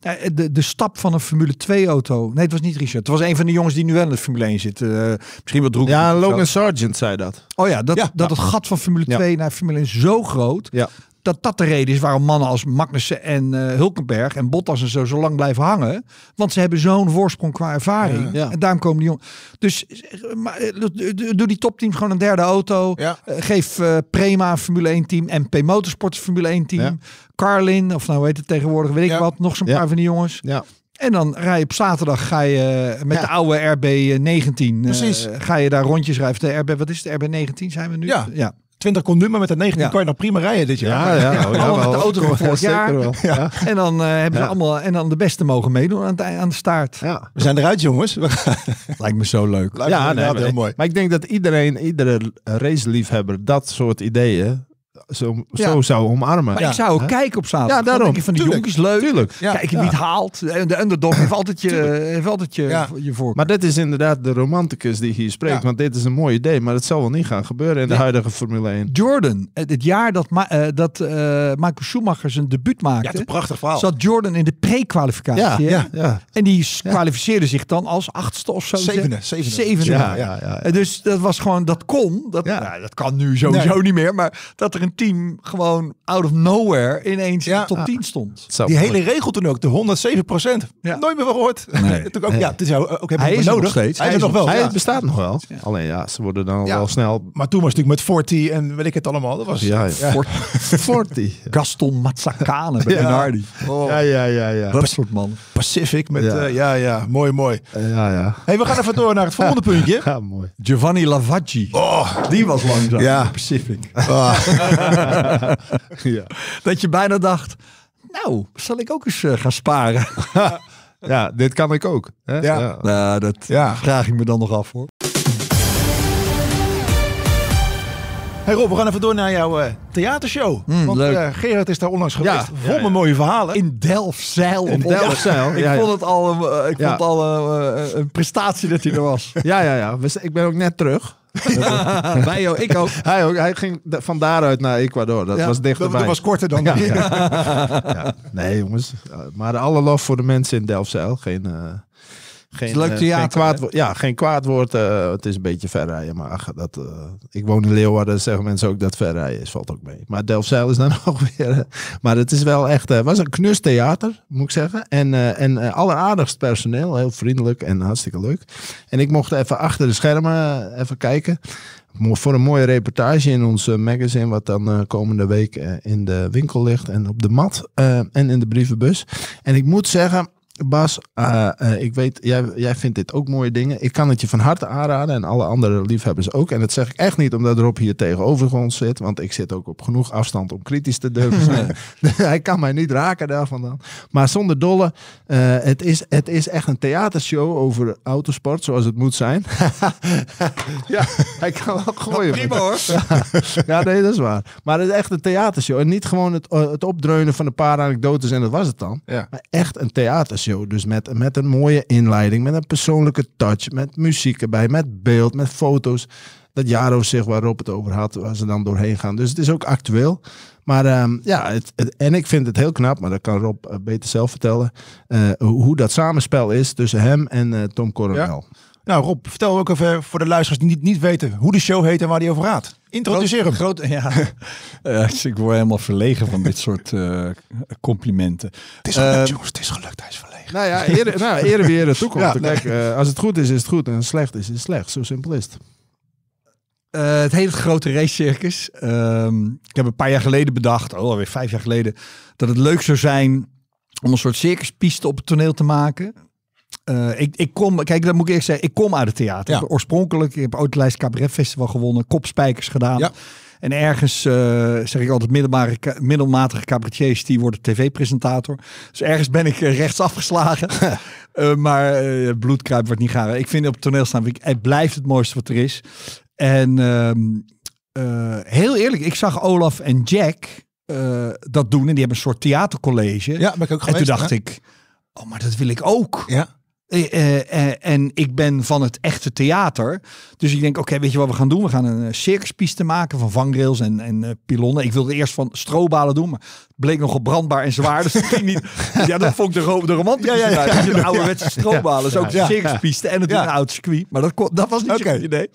Eh, de, de stap van een Formule 2 auto. Nee, het was niet Richard. Het was een van de jongens die nu wel in de Formule 1 zit. misschien wat droog Ja, Logan Sargent zei dat. Oh ja, dat, ja. dat het gat van Formule 2 naar Formule 1 zo groot. Ja dat dat de reden is waarom mannen als Magnussen en eh, Hulkenberg en Bottas en zo zo lang blijven hangen. Want ze hebben zo'n voorsprong qua ervaring. En daarom komen die jongens. Dus maar, eh, eh, doe die topteam gewoon een derde auto. geef uh, Prema Formule 1 team. MP Motorsport Formule 1 team. Carlin, of nou weet het tegenwoordig, weet ik wat. Nog zo'n paar van die jongens. Ja. En dan rij je op zaterdag ga je met de oude RB19. ga je daar rondjes rijden. De RB, wat is het? RB19 zijn we nu? ja. 20 kon maar met de 19 kan je nog prima rijden dit jaar. Ja, ja, oh, ja, ja de auto van jaar. En dan eh, hebben ze allemaal en dan de beste mogen meedoen aan, aan de staart. We zijn eruit, jongens. Lijkt me zo leuk. ja, me nee, heel mooi. Maar ik denk dat iedereen, iedere raceliefhebber, dat soort ideeën zo, zou omarmen. ja. ik zou ook kijken op zaterdag. Ja, daarom. Ik van die jonkies leuk. Tuurlijk. Ja. wie het haalt. En de underdog heeft altijd je, heeft altijd je, je voor. Maar dit is inderdaad de romanticus die hier spreekt. Want dit is een mooi idee, maar dat zal wel niet gaan gebeuren in de huidige Formule 1. Jordan, het jaar dat, uh, dat uh, Michael Schumacher zijn debuut maakte. Ja, prachtig verhaal. Zat Jordan in de pre-kwalificatie. Ja, ja, En die kwalificeerde zich dan als achtste of zo. Zevende. Zevende. zevende. Ja, ja, ja, Dus dat was gewoon, dat kon. Dat, nou, dat kan nu sowieso niet meer. Maar dat er een team gewoon out of nowhere ineens ja. in 10 stond. Zo, die hele regel toen ook, de 107 procent. Ja. Nooit meer gehoord. ook, ja, het is ook, hij is nodig. Nog steeds. Hij, is nog wel. Hij bestaat nog wel. Alleen ja, ze worden dan wel snel. Maar toen was natuurlijk met 40 en weet ik het allemaal. Dat was ja, ja. 40. Gaston Mazzacane bij Benardi. Oh. Ja, ja, ja, ja. Dat man. Pacific met eh, ja, ja, mooi, mooi. Ja, ja. Hey, we gaan even door naar het volgende puntje. Ja, mooi. Giovanni Lavaggi. Oh, die was langzaam. Ja, Pacific. Ah. ja. Dat je bijna dacht, nou, zal ik ook eens eh, gaan sparen? ja, dit kan ik ook. Hè? Ja. ja. Nou, dat ja. vraag ik me dan nog af hoor. Hey Rob, we gaan even door naar jouw eh, theatershow. Hmm, Want eh, Gerard is daar onlangs geweest. Ja, vol mooie verhalen. In Delfzijl. In Delfzijl. ik vond het al, ik vond al een prestatie dat hij er was. ja, ja, ja. Ik ben ook net terug. Wij ook, ik ook. Hij, ook, hij ging van daaruit naar Ecuador. Dat was dichterbij. Dat, was korter dan. ja, Nee, jongens. Eh, maar alle lof voor de mensen in Delfzijl. Geen, eh, geen, leuk theater. Eh, kwaad, ja, geen kwaad woord. Eh, het is een beetje verrijden. Maar dat, eh, ik woon in Leeuwarden. zeggen mensen ook dat verrijden is. Valt ook mee. Maar Delfzijl is dan nog weer. maar het is wel echt. Het was een knus theater, moet ik zeggen. En, en alleraardigst personeel. Heel vriendelijk en hartstikke leuk. En ik mocht even achter de schermen even kijken. Voor een mooie reportage in ons magazine, wat dan komende week in de winkel ligt en op de mat en in de brievenbus. En ik moet zeggen, Bas, eh, eh, ik weet, jij, jij vindt dit ook mooie dingen. Ik kan het je van harte aanraden en alle andere liefhebbers ook. En dat zeg ik echt niet omdat Rob hier tegenover ons zit, want ik zit ook op genoeg afstand om kritisch te durven zijn. Hij kan mij niet raken daarvan dan. Maar zonder dolle, eh, het, is, het is echt een theatershow over autosport zoals het moet zijn. ja, hij kan wel nou, gooien. Prima hoor. Ja, nee, dat is waar. Maar het is echt een theatershow. En niet gewoon het, opdreunen van een paar anekdotes en dat was het dan. Maar echt een theatershow. Dus met, met een mooie inleiding, met een persoonlijke touch, met muziek erbij, met beeld, met foto's. Dat Jaro zich waarop het over had, waar ze dan doorheen gaan. Dus het is ook actueel. Maar ehm, ja, het, en ik vind het heel knap, maar dat kan Rob eh, beter zelf vertellen. Eh, hoe dat samenspel is tussen hem en eh, Tom Coronel. Nou Rob, vertel ook even voor de luisteraars die niet, niet weten hoe de show heet en waar die over gaat. Introduceer hem. Groot, ja. ik word helemaal verlegen van dit soort complimenten. Het is gelukt jongens, het is gelukt. Hij is verlegen. Nou ja, eerder, nou, eerder wie eh, als het goed is, is het goed. En slecht is, is het slecht. Zo simpel is het. Eh, het hele grote racecircus. Ehm, ik heb een paar jaar geleden bedacht, oh, alweer vijf jaar geleden, dat het leuk zou zijn om een soort circuspiste op het toneel te maken. Eh, ik, ik, kom, kijk, dat moet ik eerst zeggen. Ik kom uit het theater. Oorspronkelijk, ik heb ooit de lijst Cabaret Festival gewonnen, kopspijkers gedaan. Ja. En ergens, eh, zeg ik altijd, middelmatige cabaretiers, die worden tv-presentator. Dus ergens ben ik eh, rechts afgeslagen. Eh, maar uh, bloedkruip wordt niet gaar. Ik vind op toneel staan, ik, het blijft het mooiste wat er is. En ehm, heel eerlijk, ik zag Olaf en Jack dat doen. En die hebben een soort theatercollege. Ja, ben ik ook geweest. En toen dacht ik, oh, maar dat wil ik ook. Ja. Eh, eh, eh, en ik ben van het echte theater. Dus ik denk, oké, weet je wat we gaan doen? We gaan een circuspiste maken van vangrails en, en pilonnen. Ik wilde eerst van strobalen doen, maar het bleek nogal brandbaar en zwaar. Dus dat ging niet. Ja, dat vond ik de, de romantische ja, ja, ja. De ouderwetse strobalen, dus ook de circuspiste en natuurlijk een oud circuit. Maar dat, dat was niet okay. idee.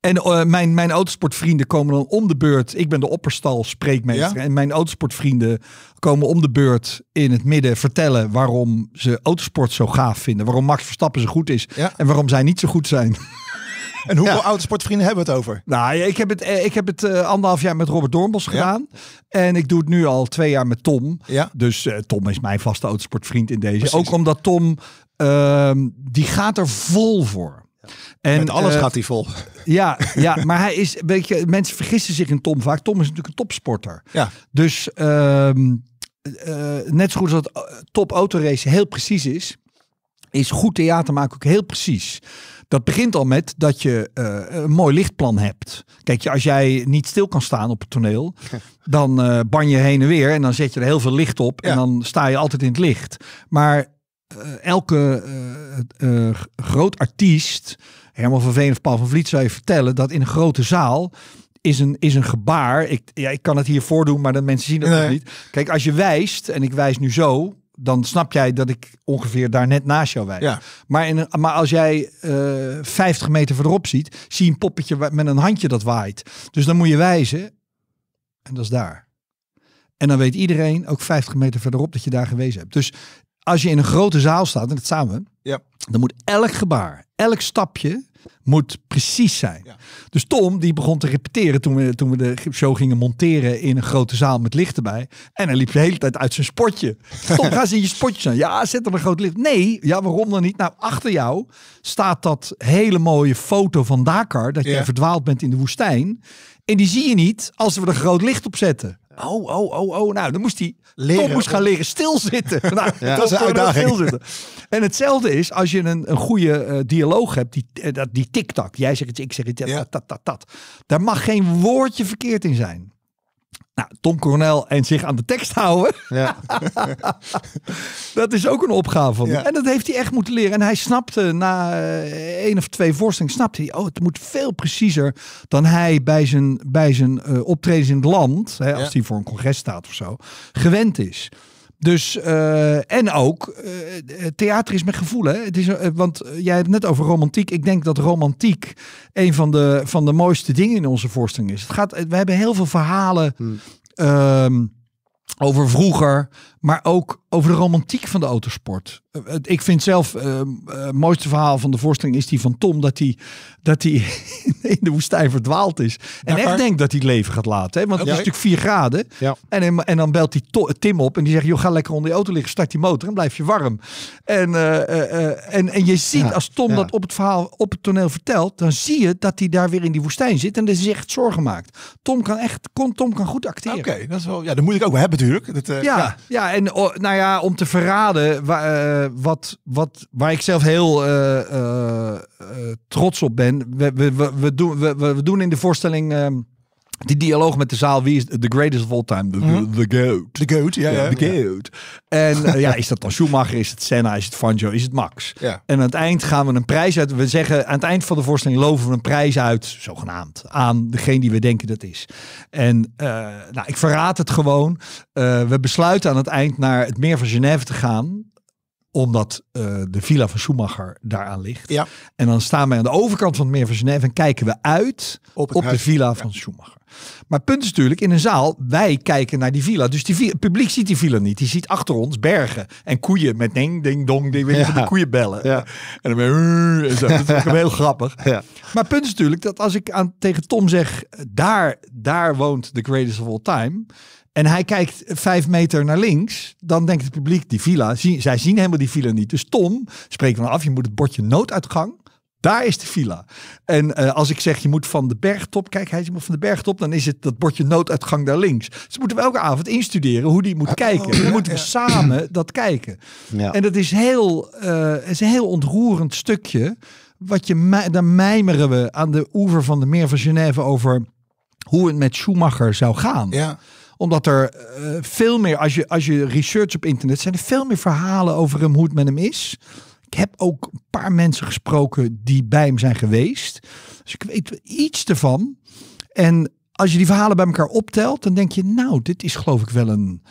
En eh, mijn, mijn autosportvrienden komen dan om de beurt. Ik ben de opperstal spreekmeester. En mijn autosportvrienden komen om de beurt in het midden vertellen waarom ze autosport zo gaaf vinden. Waarom Max Verstappen zo goed is. En waarom zij niet zo goed zijn. En hoeveel autosportvrienden hebben we het over? Nou, ik heb het, eh, ik heb het eh, anderhalf jaar met Robert Doornbos gedaan. En ik doe het nu al twee jaar met Tom. Ja. Dus Tom is mijn vaste autosportvriend in deze. Ook omdat Tom, ehm, die gaat er vol voor. En, alles eh, gaat hij vol. Ja, ja, maar hij is, weet je, mensen vergissen zich in Tom vaak. Tom is natuurlijk een topsporter. Ja. Dus ehm, eh, net zo goed dat eh, top autorace heel precies is, is goed theater maken ook heel precies. Dat begint al met dat je een mooi lichtplan hebt. Kijk, als jij niet stil kan staan op het toneel, dan ban je heen en weer en dan zet je er heel veel licht op en dan sta je altijd in het licht. Maar eh, elke uh, uh, groot artiest, Herman van Veen of Paul van Vliet, zou je vertellen dat in een grote zaal is een, is een gebaar. Ik, ja, ik kan het hier voordoen, maar de mensen zien dat nog niet. Kijk, als je wijst, en ik wijs nu zo, dan snap jij dat ik ongeveer daar net naast jou wijs. Maar, in, maar als jij uh, 50 meter verderop ziet, zie een poppetje met een handje dat waait. Dus dan moet je wijzen. En dat is daar. En dan weet iedereen, ook 50 meter verderop, dat je daar gewezen hebt. Dus als je in een grote zaal staat, en dat samen, ja. dan moet elk gebaar, elk stapje moet precies zijn. Ja. Dus Tom die begon te repeteren toen we, toen we de show gingen monteren in een grote zaal met licht erbij. En hij liep de hele tijd uit zijn spotje. Tom, ga eens in je spotje staan. Ja, zet er een groot licht. Nee, ja, waarom dan niet? Nou, achter jou staat dat hele mooie foto van Dakar, dat je ja. verdwaald bent in de woestijn. En die zie je niet als we er groot licht op zetten. Oh, oh, oh, oh. Nou, dan moest hij leren. moest gaan leren stilzitten. nou, ja. Dat is een uitdaging. En hetzelfde is als je een, een goede eh, dialoog hebt, die, uh, die tik-tak. Jij zegt iets, ik zeg iets, ja. dat, dat, dat, dat. Daar mag geen woordje verkeerd in zijn. Nou, Tom Cornel en zich aan de tekst houden. Ja. dat is ook een opgave ja. En dat heeft hij echt moeten leren. En hij snapte na eh, één of twee voorstellingen, snapte hij, oh, het moet veel preciezer dan hij bij zijn, bij zijn uh, optredens in het land, hè, als hij voor een congres staat of zo, gewend is. Dus, eh, en ook, uh, theater is met gevoel. Hè? Het is, want jij hebt net over romantiek. Ik denk dat romantiek een van de, van de mooiste dingen in onze voorstelling is. Het gaat, we hebben heel veel verhalen hmm. ehm, over vroeger, maar ook over de romantiek van de autosport. Eh, ik vind zelf eh, eh, het mooiste verhaal van de voorstelling is die van Tom dat hij dat hij in de woestijn verdwaald is. En echt denkt dat hij het leven gaat laten. Hè? Want het is natuurlijk 4 graden. En, en dan belt hij Tim op en die zegt: joh, ga lekker onder die auto liggen, start die motor en blijf je warm. En, en, en je ziet als Tom dat op het verhaal op het toneel vertelt, dan zie je dat hij daar weer in die woestijn zit en er zich echt zorgen maakt. Tom kan echt, Tom kan goed acteren. Oké, dat is wel. Ja, dat moet ik ook wel hebben natuurlijk. Dat, ja, ja, en oh, nou ja, om te verraden eh, wat, wat, waar ik zelf heel eh, eh, trots op ben. We, we, we, doen, we, we doen in de voorstelling ehm, die dialoog met de zaal, wie is the greatest of all time? The, the, mhm. goat. The goat, ja. ja. The goat. En eh, ja, is dat dan Schumacher, is het Senna, is het Fangio, is het Max? En aan het eind gaan we een prijs uit. We zeggen aan het eind van de voorstelling loven we een prijs uit, zogenaamd, aan degene die we denken dat is. En eh, nou, ik verraad het gewoon. Eh, we besluiten aan het eind naar het meer van Genève te gaan omdat eh, de villa van Schumacher daaraan ligt. Ja. En dan staan wij aan de overkant van het meer van Genève en kijken we uit op, de villa van Schumacher. Maar het punt is natuurlijk, in een zaal, wij kijken naar die villa. Dus die het publiek ziet die villa niet. Die ziet achter ons bergen en koeien met ding, ding, dong. Die willen de koeien bellen. Ja. En dan ben je, zo. Dat is heel grappig. Ja. Maar het punt is natuurlijk dat als ik aan, tegen Tom zeg, eh, daar, daar woont The Greatest of All Time en hij kijkt vijf meter naar links. Dan denkt het publiek, die villa, zij zien helemaal die villa niet. Dus Tom spreekt van af, je moet het bordje nooduitgang. Daar is de villa. En eh, als ik zeg, je moet van de bergtop, kijk, hij moet van de bergtop, dan is het dat bordje nooduitgang daar links. Ze moeten we elke avond instuderen hoe die moet oh, kijken. We moeten we samen dat kijken. Ja. En dat is, heel, eh, is een heel ontroerend stukje. Wat je, dan mijmeren we aan de oever van de meer van Genève over hoe het met Schumacher zou gaan. Ja omdat er eh, veel meer, als je, als je research op internet, zijn er veel meer verhalen over hem, hoe het met hem is. Ik heb ook een paar mensen gesproken die bij hem zijn geweest. Dus ik weet iets ervan. En als je die verhalen bij elkaar optelt, dan denk je, nou, dit is geloof ik wel een,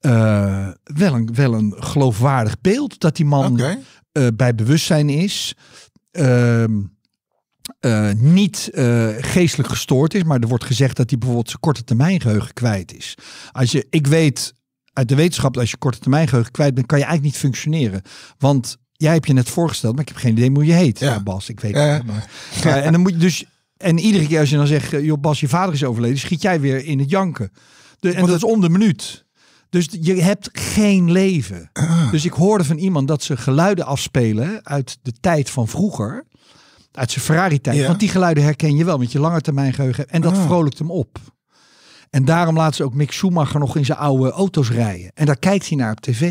eh, wel een, wel een geloofwaardig beeld. Dat die man eh, bij bewustzijn is. Ehm, eh, niet eh, geestelijk gestoord is, maar er wordt gezegd dat hij bijvoorbeeld zijn korte termijn geheugen kwijt is. Als je, ik weet uit de wetenschap dat als je korte termijn geheugen kwijt bent, kan je eigenlijk niet functioneren. Want jij hebt je net voorgesteld, maar ik heb geen idee hoe je heet, ja. Bas. Ik weet het niet. Maar. en dan moet je dus. En iedere keer als je dan zegt, eh, joh Bas, je vader is overleden, schiet jij weer in het janken. De, en dat, is om de minuut. Dus je hebt geen leven. Ah. Dus ik hoorde van iemand dat ze geluiden afspelen uit de tijd van vroeger uit zijn Ferrari-tijd. Want die geluiden herken je wel met je lange geheugen. En dat ah. vrolijkt hem op. En daarom laat ze ook Mick Schumacher nog in zijn oude auto's rijden. En daar kijkt hij naar op tv.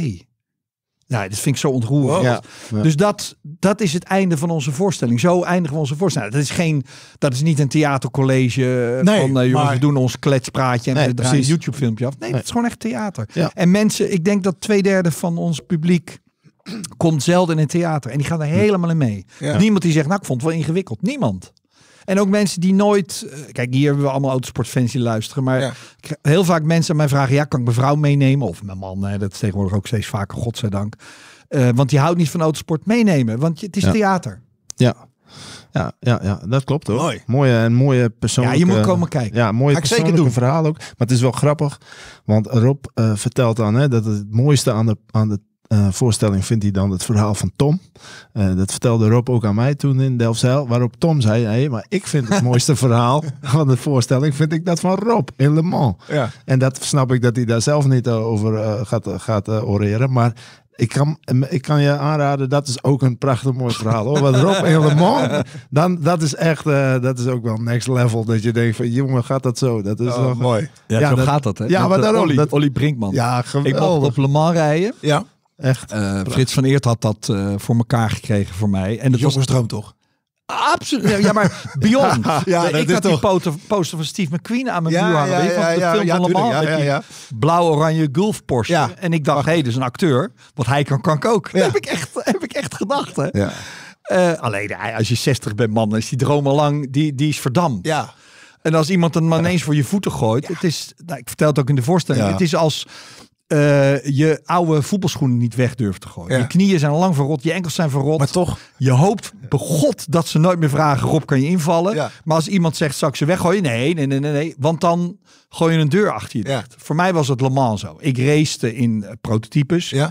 Nou, dat vind ik zo ontroerend. Ja, Dus dat, dat is het einde van onze voorstelling. Zo eindigen we onze voorstelling. Nou, dat is, geen, dat is niet een theatercollege nee, van uh, jongens, we doen ons kletspraatje en nee, we draaien een YouTube filmpje af. Nee, het dat is gewoon echt theater. En mensen, ik denk dat twee derde van ons publiek komt zelden in het theater. En die gaan er hm. helemaal in mee. Dus niemand die zegt, nou ik vond het wel ingewikkeld. Niemand. En ook mensen die nooit. Eh, kijk, hier hebben we allemaal autosportfans die luisteren. Maar heel vaak mensen mij vragen: ja, kan ik mijn vrouw meenemen? Of mijn man, dat is tegenwoordig ook steeds vaker, godzijdank. Eh, want die houdt niet van autosport meenemen, want het is theater. Ja. Ja, ja, ja, dat klopt hoor. Mooie en mooie persoonlijke... Ja, je moet komen kijken. Ja, mooie zeker doen. verhaal ook. Maar het is wel grappig, want Rob eh, vertelt dan hè, dat het mooiste aan de, aan de eh, voorstelling vindt hij dan het verhaal van Tom. Eh, dat vertelde Rob ook aan mij toen in Delfzijl. Waarop Tom zei, hey, maar ik vind het mooiste verhaal van de voorstelling... vind ik dat van Rob in Le Mans. Ja. En dat snap ik dat hij daar zelf niet eh, over gaat, gaat oreren. Maar ik kan, ik kan je aanraden, dat is ook een prachtig mooi verhaal. Hoor. Wat Rob helemaal. Dan, dat is echt, dat is ook wel next level. Dat je denkt van, jongen, gaat dat zo? Dat is oh, mooi. Ja, ja, zo gaat dat, hè? Ja, maar daarom. Brinkman. Ja, Ik mocht op Le Mans rijden. Ja. Echt. Uh, Frits van Eert had dat eh, voor elkaar gekregen voor mij. En dat was droom toch? Absoluut. Ja, maar Beyond. ja, ik had die poster, van Steve McQueen aan mijn ja, muur hangen. Ja, ja, ja, de film allemaal de blauw-oranje Gulf Porsche. En ik dacht, hé, hey, dus een acteur. Wat hij kan, kan ik ook. heb ik echt, heb ik echt gedacht. Hè? Ja. Eh, alleen als je 60 bent, man, is die droom al lang, die, die is verdampt. Ja. En als iemand een ineens voor je voeten gooit, het is, nou, ik vertel het ook in de voorstelling, het is als eh, je oude voetbalschoenen niet weg durft te gooien. Je knieën zijn lang verrot, je enkels zijn verrot. Maar toch? Je hoopt begot dat ze nooit meer vragen, Rob, kan je invallen? Maar als iemand zegt, zou ik ze weggooien? Nee, nee, nee, nee, nee. Want dan gooi je een deur achter je Voor mij was het Le Mans zo. Ik race in eh, prototypes. Ja.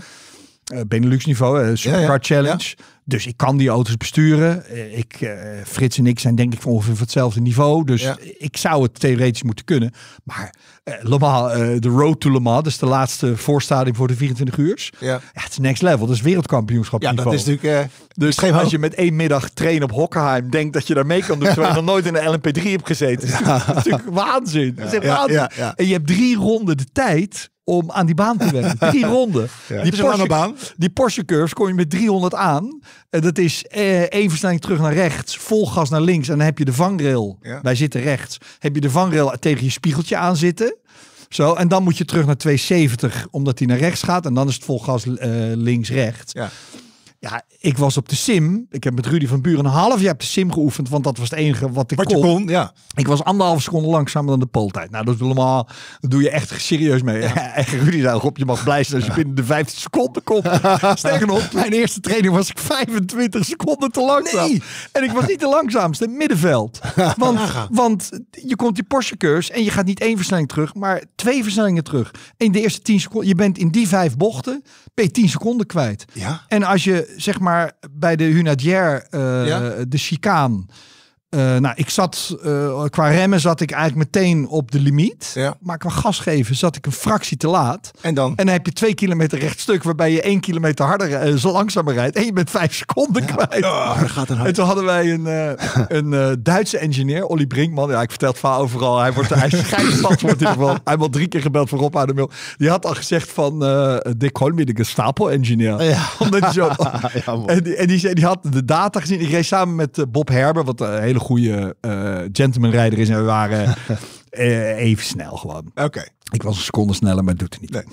Eh, Benelux niveau, eh, Supercar ja, Challenge. Dus ik kan die auto's besturen. Eh, ik, Frits en ik zijn denk ik van ongeveer van hetzelfde niveau. Dus ik zou het theoretisch moeten kunnen. Maar uh, Le Mans, de Road to Le Mans, dus de laatste voorstadium voor de 24 uur. Ja. ja. het is next level. Dat is wereldkampioenschap Ja, dat is natuurlijk... dus als je met één middag trainen op Hockenheim denkt dat je daar mee kan doen, terwijl je nog nooit in de LMP3 hebt gezeten. Ja. Dat is natuurlijk waanzin. waanzin. En je hebt drie ronden de tijd om aan die baan te werken. Drie ronden. Die, Porsche, baan. die Porsche curves kom je met 300 aan. En dat is eh, één terug naar rechts, vol gas naar links. En dan heb je de vangrail. Wij zitten rechts. Heb je de vangrail tegen je spiegeltje aan zitten. Zo, en dan moet je terug naar 270, omdat die naar rechts gaat. En dan is het vol gas eh, links-rechts. Ja. Ja, ik was op de sim. Ik heb met Rudy van Buren een half jaar op de sim geoefend. Want dat was het enige wat ik kon. ja. Ik was anderhalf seconde langzamer dan de pooltijd. Nou, dat is allemaal... Dat doe je echt serieus mee. Ja. en Rudy zei, op je mag blij zijn als je binnen de 15 seconden komt. Sterker nog, mijn eerste training was ik 25 seconden te langzaam. Nee. En ik was niet de langzaamste. Middenveld. Want, want je komt die Porsche-cursus en je gaat niet één versnelling terug, maar twee versnellingen terug. In de eerste 10 seconden. Je bent in die vijf bochten, ben je 10 seconden kwijt. Ja. En als je zeg maar bij de Hunadier, eh, de chicaan. Eh, nou, ik zat, eh, qua remmen zat ik eigenlijk meteen op de limiet. Ja. Maar qua gas geven zat ik een fractie te laat. En dan? En dan heb je twee kilometer rechtstuk, waarbij je één kilometer harder, eh, zo langzamer rijdt. En je bent vijf seconden kwijt. Oh, en toen hadden wij een, een Duitse engineer, Olly Brinkman. Ja, ik vertel het vaak overal. Hij wordt, hij wordt in ieder geval. Hij wordt drie keer gebeld voor Rob Ademil. Die had al gezegd van, uh, Dick ik de Gestapo-engineer. Ja. en, die, die, had de data gezien. Ik reed samen met Bob Herber, wat een hele goede eh, gentleman gentlemanrijder is. En we waren eh, even snel gewoon. Oké. Ik was een seconde sneller, maar doet het niet.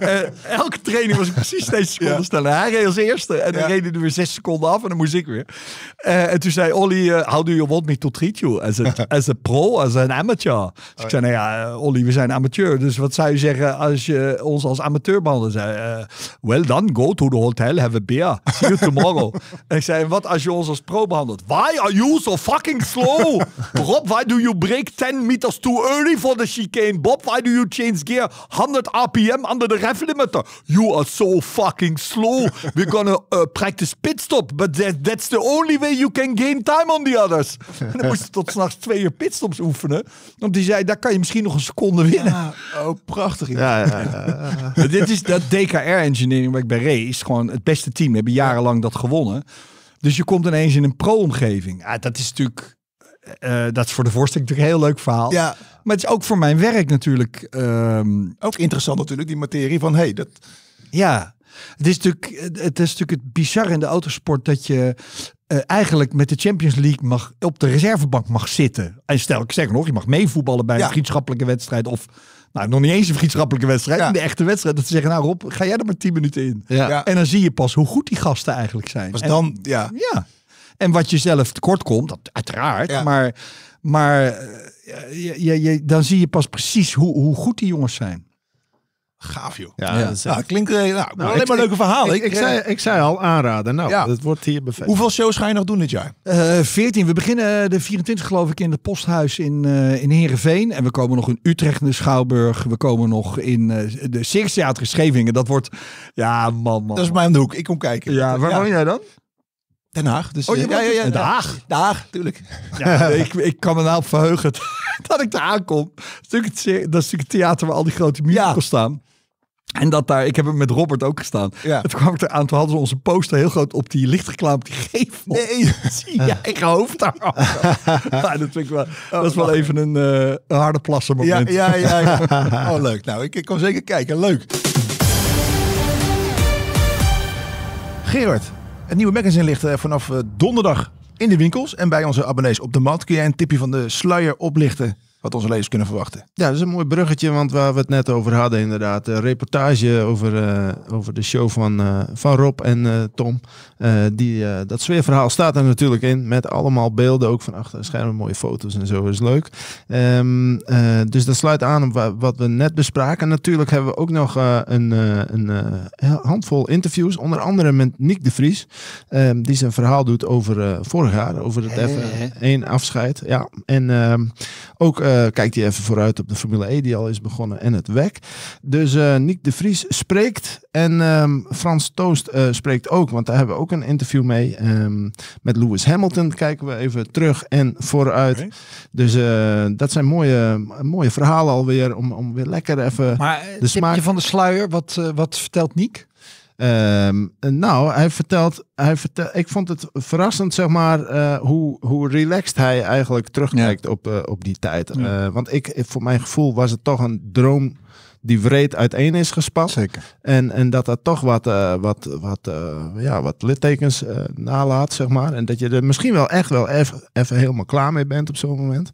Eh, elke training was ik precies steeds seconde ja. sneller. Hij reed als eerste en dan reed reden er weer zes seconden af en dan moest ik weer. Eh, en toen zei Olly, uh, how do you want me to treat you? As a, as a pro, as an amateur. Dus ik oh, zei, nou ja, Olly, we zijn amateur. Dus wat zou je zeggen als je ons als amateur behandelt? Zei, well done, go to the hotel, have a beer. See you tomorrow. en ik zei, wat als je ons als pro behandelt? Why are you so fucking slow? Rob, why do you break 10 meters too early for the chicane? Bob, why do you change gear 100 RPM under the rev limiter? You are so fucking slow. We're gonna uh, practice pit stop, but that, that's the only way you can gain time on the others. En dan moesten tot s'nachts twee uur pitstops oefenen. Want die zei, daar kan je misschien nog een seconde winnen. oh, prachtig. Ja, ja, ja, Dit is dat DKR engineering waar ik bij race Is gewoon het beste team. We hebben jarenlang dat gewonnen. Dus je komt ineens in een pro-omgeving. dat is natuurlijk eh, eh, dat is voor de voorstek natuurlijk een heel leuk verhaal. Ja. Maar het is ook voor mijn werk natuurlijk. Ehm, ook interessant natuurlijk, die materie van hey, dat. Ja, het is natuurlijk het, is natuurlijk het in de autosport dat je eh, eigenlijk met de Champions League mag, op de reservebank mag zitten. En stel ik zeg nog, je mag meevoetballen bij een vriendschappelijke wedstrijd. Of nou, nog niet eens een vriendschappelijke wedstrijd. Ja. De echte wedstrijd. Dat ze zeggen, nou Rob, ga jij er maar 10 minuten in. Ja. En dan zie je pas hoe goed die gasten eigenlijk zijn. Dus dan, ja. Ja. En wat je zelf tekort komt, dat, uiteraard. Maar, maar eh, je, je, dan zie je pas precies hoe, hoe goed die jongens zijn. Gaaf joh. Ja, nou, klinkt eh, nou, nou alleen maar eh, leuke verhalen. Ik, ik, zei, ik zei al aanraden. Nou, dat wordt hier bevestigd. Hoeveel shows ga je nog doen dit jaar? Uh, 14. We beginnen de 24 geloof ik in het posthuis in, uh, in Heerenveen. En we komen nog in Utrecht in de Schouwburg. We komen nog in de Circus Theater Scheveningen. Dat wordt, ja man, man. Dat is mijn hoek. Ik kom kijken. Ja, waar jij dan? Den Haag. Dus, oh, eh, ja, ja, dus ja, Haag? Den Haag, tuurlijk. Ja. ik, ik kan me nou verheugen dat ik daar aankom. Dat is natuurlijk het, theater waar al die grote musicals staan. En dat daar, ik heb het met Robert ook gestaan. Het kwam ik eraan, toen hadden ze onze poster heel groot op die lichtreclame op die gevel. Nee, zie je eigen hoofd daar. ja, dat vind ik wel, dat is wel oh, even een, eh, harde plassen moment. Ja, ja, ja. oh, leuk. Nou, ik, ik kom zeker kijken. Leuk. Gerard, het nieuwe magazine ligt eh, vanaf eh, donderdag in de winkels en bij onze abonnees op de mat. Kun jij een tipje van de sluier oplichten wat onze lezers kunnen verwachten. Ja, dat is een mooi bruggetje, want waar we het net over hadden inderdaad. Een reportage over, eh, over de show van, eh, van Rob en eh, Tom. die, dat sfeerverhaal staat er natuurlijk in, met allemaal beelden, ook van achter schermen, mooie foto's en zo, is leuk. Ehm, dus dat sluit aan op wat we net bespraken. Natuurlijk hebben we ook nog een, een handvol interviews, onder andere met Nick de Vries, ehm, die zijn verhaal doet over vorig jaar, over het even 1 afscheid. Ja, en ehm, ook... Eh, kijkt hij even vooruit op de Formule E die al is begonnen en het WEC. Dus eh, Nick de Vries spreekt en ehm, Frans Toost eh, spreekt ook, want daar hebben we ook een interview mee. Um, met Lewis Hamilton kijken we even terug en vooruit. Dus dat zijn mooie, mooie verhalen alweer om, om weer lekker even maar, de smaak... van de sluier, wat, wat vertelt Nick? Ehm, nou, hij vertelt, hij vertelt, ik vond het verrassend, zeg maar, eh, hoe, hoe relaxed hij eigenlijk terugkijkt op, eh, op die tijd. Eh, want ik, voor mijn gevoel was het toch een droom die wreed uiteen is gespat. Zeker. En, en dat dat toch wat, eh, wat, wat, eh, ja, wat littekens eh, nalaat, zeg maar. En dat je er misschien wel echt wel even helemaal klaar mee bent op zo'n moment.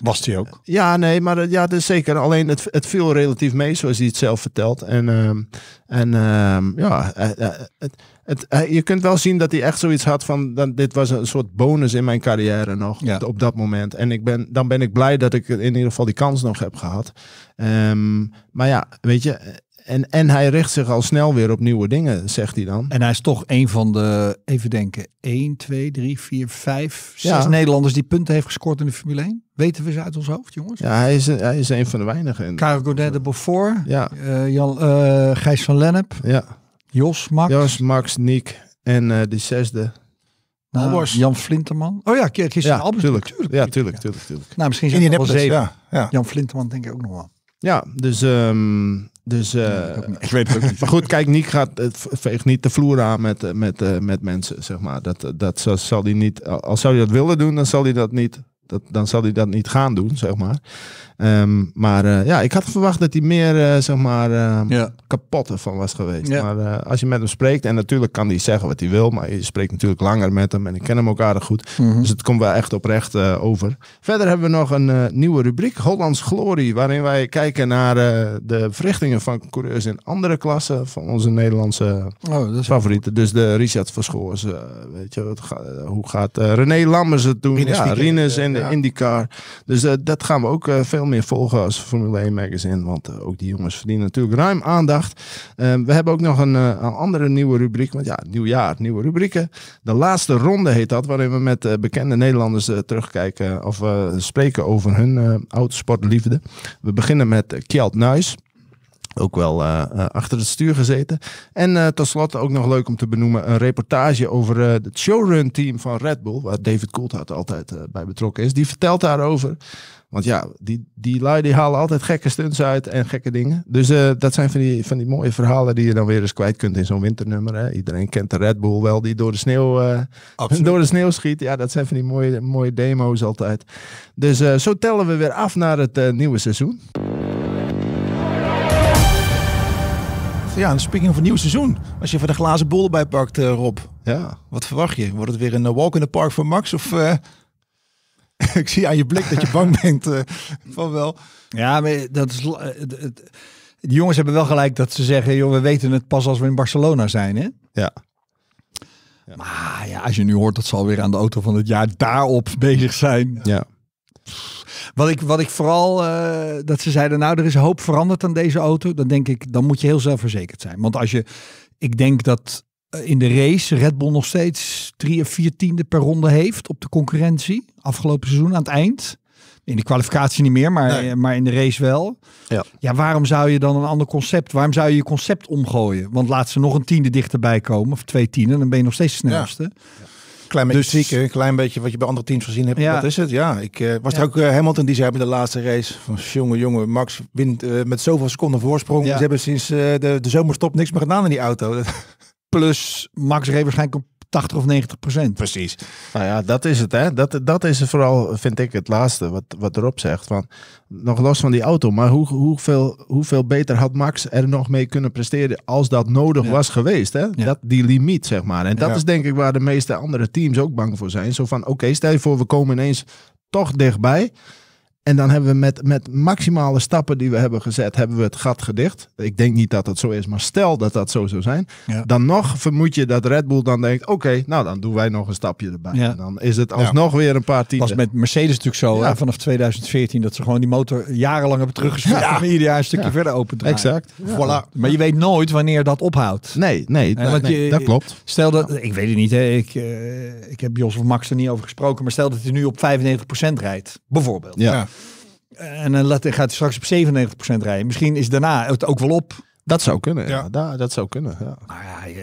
Was die ook? Ja, nee, maar ja, dat is zeker. Alleen het, het viel relatief mee, zoals hij het zelf vertelt. En, ehm, en ehm, ja, het het, eh, je kunt wel zien dat hij echt zoiets had van, dit was een soort bonus in mijn carrière nog ja. op dat moment. En ik ben, dan ben ik blij dat ik in ieder geval die kans nog heb gehad. Ehm, maar ja, weet je, en, en hij richt zich al snel weer op nieuwe dingen, zegt hij dan. En hij is toch een van de, even denken, 1, 2, 3, 4, 5, 6 Nederlanders die punten heeft gescoord in de Formule 1. Weten we ze uit ons hoofd, jongens? Ja, hij is, hij is een van de weinigen. Karel Godet de Beaufort, ja. Eh, Jan, uh, Gijs van Lennep. Ja. Jos, Max. Jos, Max, Niek en eh, de die zesde. Nou, ah. Jan Flinterman. Oh ja, gisteren ja, Albers. Tuurlijk, tuurlijk, ja, tuurlijk, tuurlijk, tuurlijk. Nou, misschien zijn er zeven. Ja, ja. Jan Flinterman denk ik ook nog wel. Ja, dus... Ehm, dus eh, ik, weet het niet. Maar goed, kijk, Nick gaat, het eh, veegt niet de vloer aan met, met, met mensen, zeg maar. Dat, dat zal hij niet... Als zou hij dat willen doen, dan zal hij dat niet... Dat, dan zal hij dat niet gaan doen, zeg maar. Ehm, maar eh, ja, ik had verwacht dat hij meer eh, zeg maar, ehm, kapot ervan was geweest. Maar eh, als je met hem spreekt, en natuurlijk kan hij zeggen wat hij wil, maar je spreekt natuurlijk langer met hem en ik ken hem ook aardig goed. Mhm. Dus het komt wel echt oprecht over. Verder hebben we nog een nieuwe rubriek, Hollands Glorie, waarin wij kijken naar de verrichtingen van coureurs in andere klassen van onze Nederlandse oh, favorieten. Dus de Richard Verschoors, weet je, hoe gaat René Lammers het doen? ja, en de IndyCar. Dus dat gaan we ook veel meer volgen als Formule 1 Magazine. Want eh, ook die jongens verdienen natuurlijk ruim aandacht. Ehm, we hebben ook nog een, eh, een, andere nieuwe rubriek. Want ja, nieuw jaar, nieuwe rubrieken. De laatste ronde heet dat. Waarin we met eh, bekende Nederlanders terugkijken of spreken over hun autosportliefde. We beginnen met Kjeld Nuis ook wel eh, eh, achter het stuur gezeten. En eh, tot slot ook nog leuk om te benoemen: een reportage over het showrun-team van Red Bull, waar David Coulthard altijd bij betrokken is. Die vertelt daarover. Want ja, die, die lui die halen altijd gekke stunts uit en gekke dingen. Dus dat zijn van die, van die mooie verhalen die je dan weer eens kwijt kunt in zo'n winternummer. Hè. Iedereen kent de Red Bull wel, die door de sneeuw, door de sneeuw schiet. Ja, dat zijn van die mooie, mooie demo's altijd. Dus zo tellen we weer af naar het nieuwe seizoen. Ja, en speaking van nieuw seizoen. Als je van de glazen bol erbij pakt, eh, Rob. Ja. Wat verwacht je? Wordt het weer een eh, walk in the park voor Max? Of, eh, ik zie aan je blik dat je bang bent van wel. Ja, maar dat is... die jongens hebben wel gelijk dat ze zeggen... joh, we weten het pas als we in Barcelona zijn, hè? Ja. ja. Maar ja, als je nu hoort dat ze alweer aan de auto van het jaar daarop bezig zijn. ja. Wat ik, wat ik vooral, uh, dat ze zeiden, nou, er is hoop veranderd aan deze auto. Dan denk ik, dan moet je heel zelfverzekerd zijn. Want als je, ik denk dat eh, in de race Red Bull nog steeds drie of vier tiende per ronde heeft op de concurrentie. Afgelopen seizoen aan het eind. In de kwalificatie niet meer, maar, eh, maar in de race wel. Ja. ja, waarom zou je dan een ander concept? Waarom zou je je concept omgooien? Want laat ze nog een tiende dichterbij komen, of twee tienden, dan ben je nog steeds de snelste. Ja. Klein beetje dus, zieken, een klein beetje wat je bij andere teams gezien hebt. Ja. Dat is het, ja. Ik eh, was ja. ook uh, Hamilton die ze hebben de laatste race van jongen, jongen, Max wint uh, met zoveel seconden voorsprong. Ze hebben sinds de, de zomerstop niks meer gedaan in die auto. Plus, Max reed waarschijnlijk 80 of 90 procent. Precies. Nou ja, dat is het. Hè? Dat, dat is vooral, vind ik, het laatste wat, wat erop zegt. Van, nog los van die auto, maar hoe, hoeveel, hoeveel beter had Max er nog mee kunnen presteren als dat nodig was geweest? Hè? Dat, die limiet, zeg maar. En dat is denk ik waar de meeste andere teams ook bang voor zijn. Zo van, oké, stel je voor, we komen ineens toch dichtbij. En dan hebben we met, met maximale stappen die we hebben gezet, hebben we het gat gedicht. Ik denk niet dat dat zo is, maar stel dat dat zo zou zijn. Dan nog vermoed je dat Red Bull dan denkt, oké, nou dan doen wij nog een stapje erbij. En dan is het alsnog weer een paar tienden. Als was met Mercedes natuurlijk zo, vanaf 2014, dat ze gewoon die motor jarenlang hebben teruggestuurd. ieder jaar een stukje verder open draaien. Exact. Voilà. Maar je weet nooit wanneer dat ophoudt. Nee, nee, dat, klopt. Stel dat, ik weet het niet, hè, ik, eh, ik heb Jos of Max er niet over gesproken, maar stel dat hij nu op 95% rijdt, bijvoorbeeld. ja. En dan eh, gaat hij straks op 97% rijden. Misschien is daarna het ook wel op. Dat zou kunnen, ja. Dat, zou kunnen, ja. Maar ja,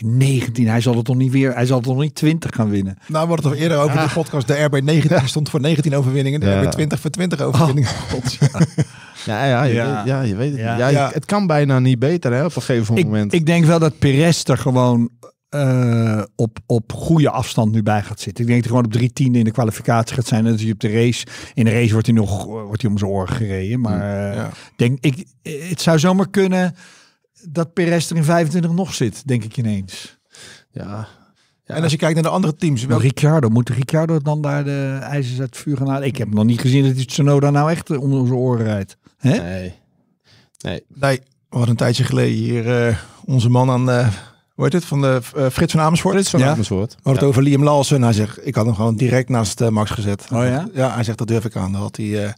19, eh, hij zal het nog niet weer, hij zal het nog niet 20 gaan winnen. Nou, wordt het al eerder over de podcast, de RB19 stond voor 19 overwinningen, de ja. RB20 voor 20 overwinningen. Oh, ja. ja, ja. ja, je weet het. Ja. het kan bijna niet beter hè, op een gegeven moment. Ik, ik denk wel dat Perez er gewoon eh, op, op goede afstand nu bij gaat zitten. Ik denk dat gewoon op drie tiende in de kwalificatie gaat zijn. En dat hij op de race. In de race wordt hij nog eh, wordt hij om zijn oren gereden. Maar mm, eh, ja. denk, ik, het zou zomaar kunnen dat Perez er in 25 nog zit, denk ik ineens. Ja, ja. En als je kijkt naar de andere teams. Wel... Ricciardo, moet Ricciardo dan daar de ijzers uit het vuur gaan halen? Ik heb nog niet gezien dat het Tsunoda nou echt onder onze oren rijdt. Nee. nee. Nee. We hadden een tijdje geleden hier onze man aan uh, hoe heet het, van de, uh, Frits van Amersfoort. Frits van ja. Amersfoort. We het ja. over Liam Lawson. Hij zegt, ik had hem gewoon direct naast eh, Max gezet. Oh ja? Ja, hij zegt, dat durf ik aan. Dat had hij... Uh,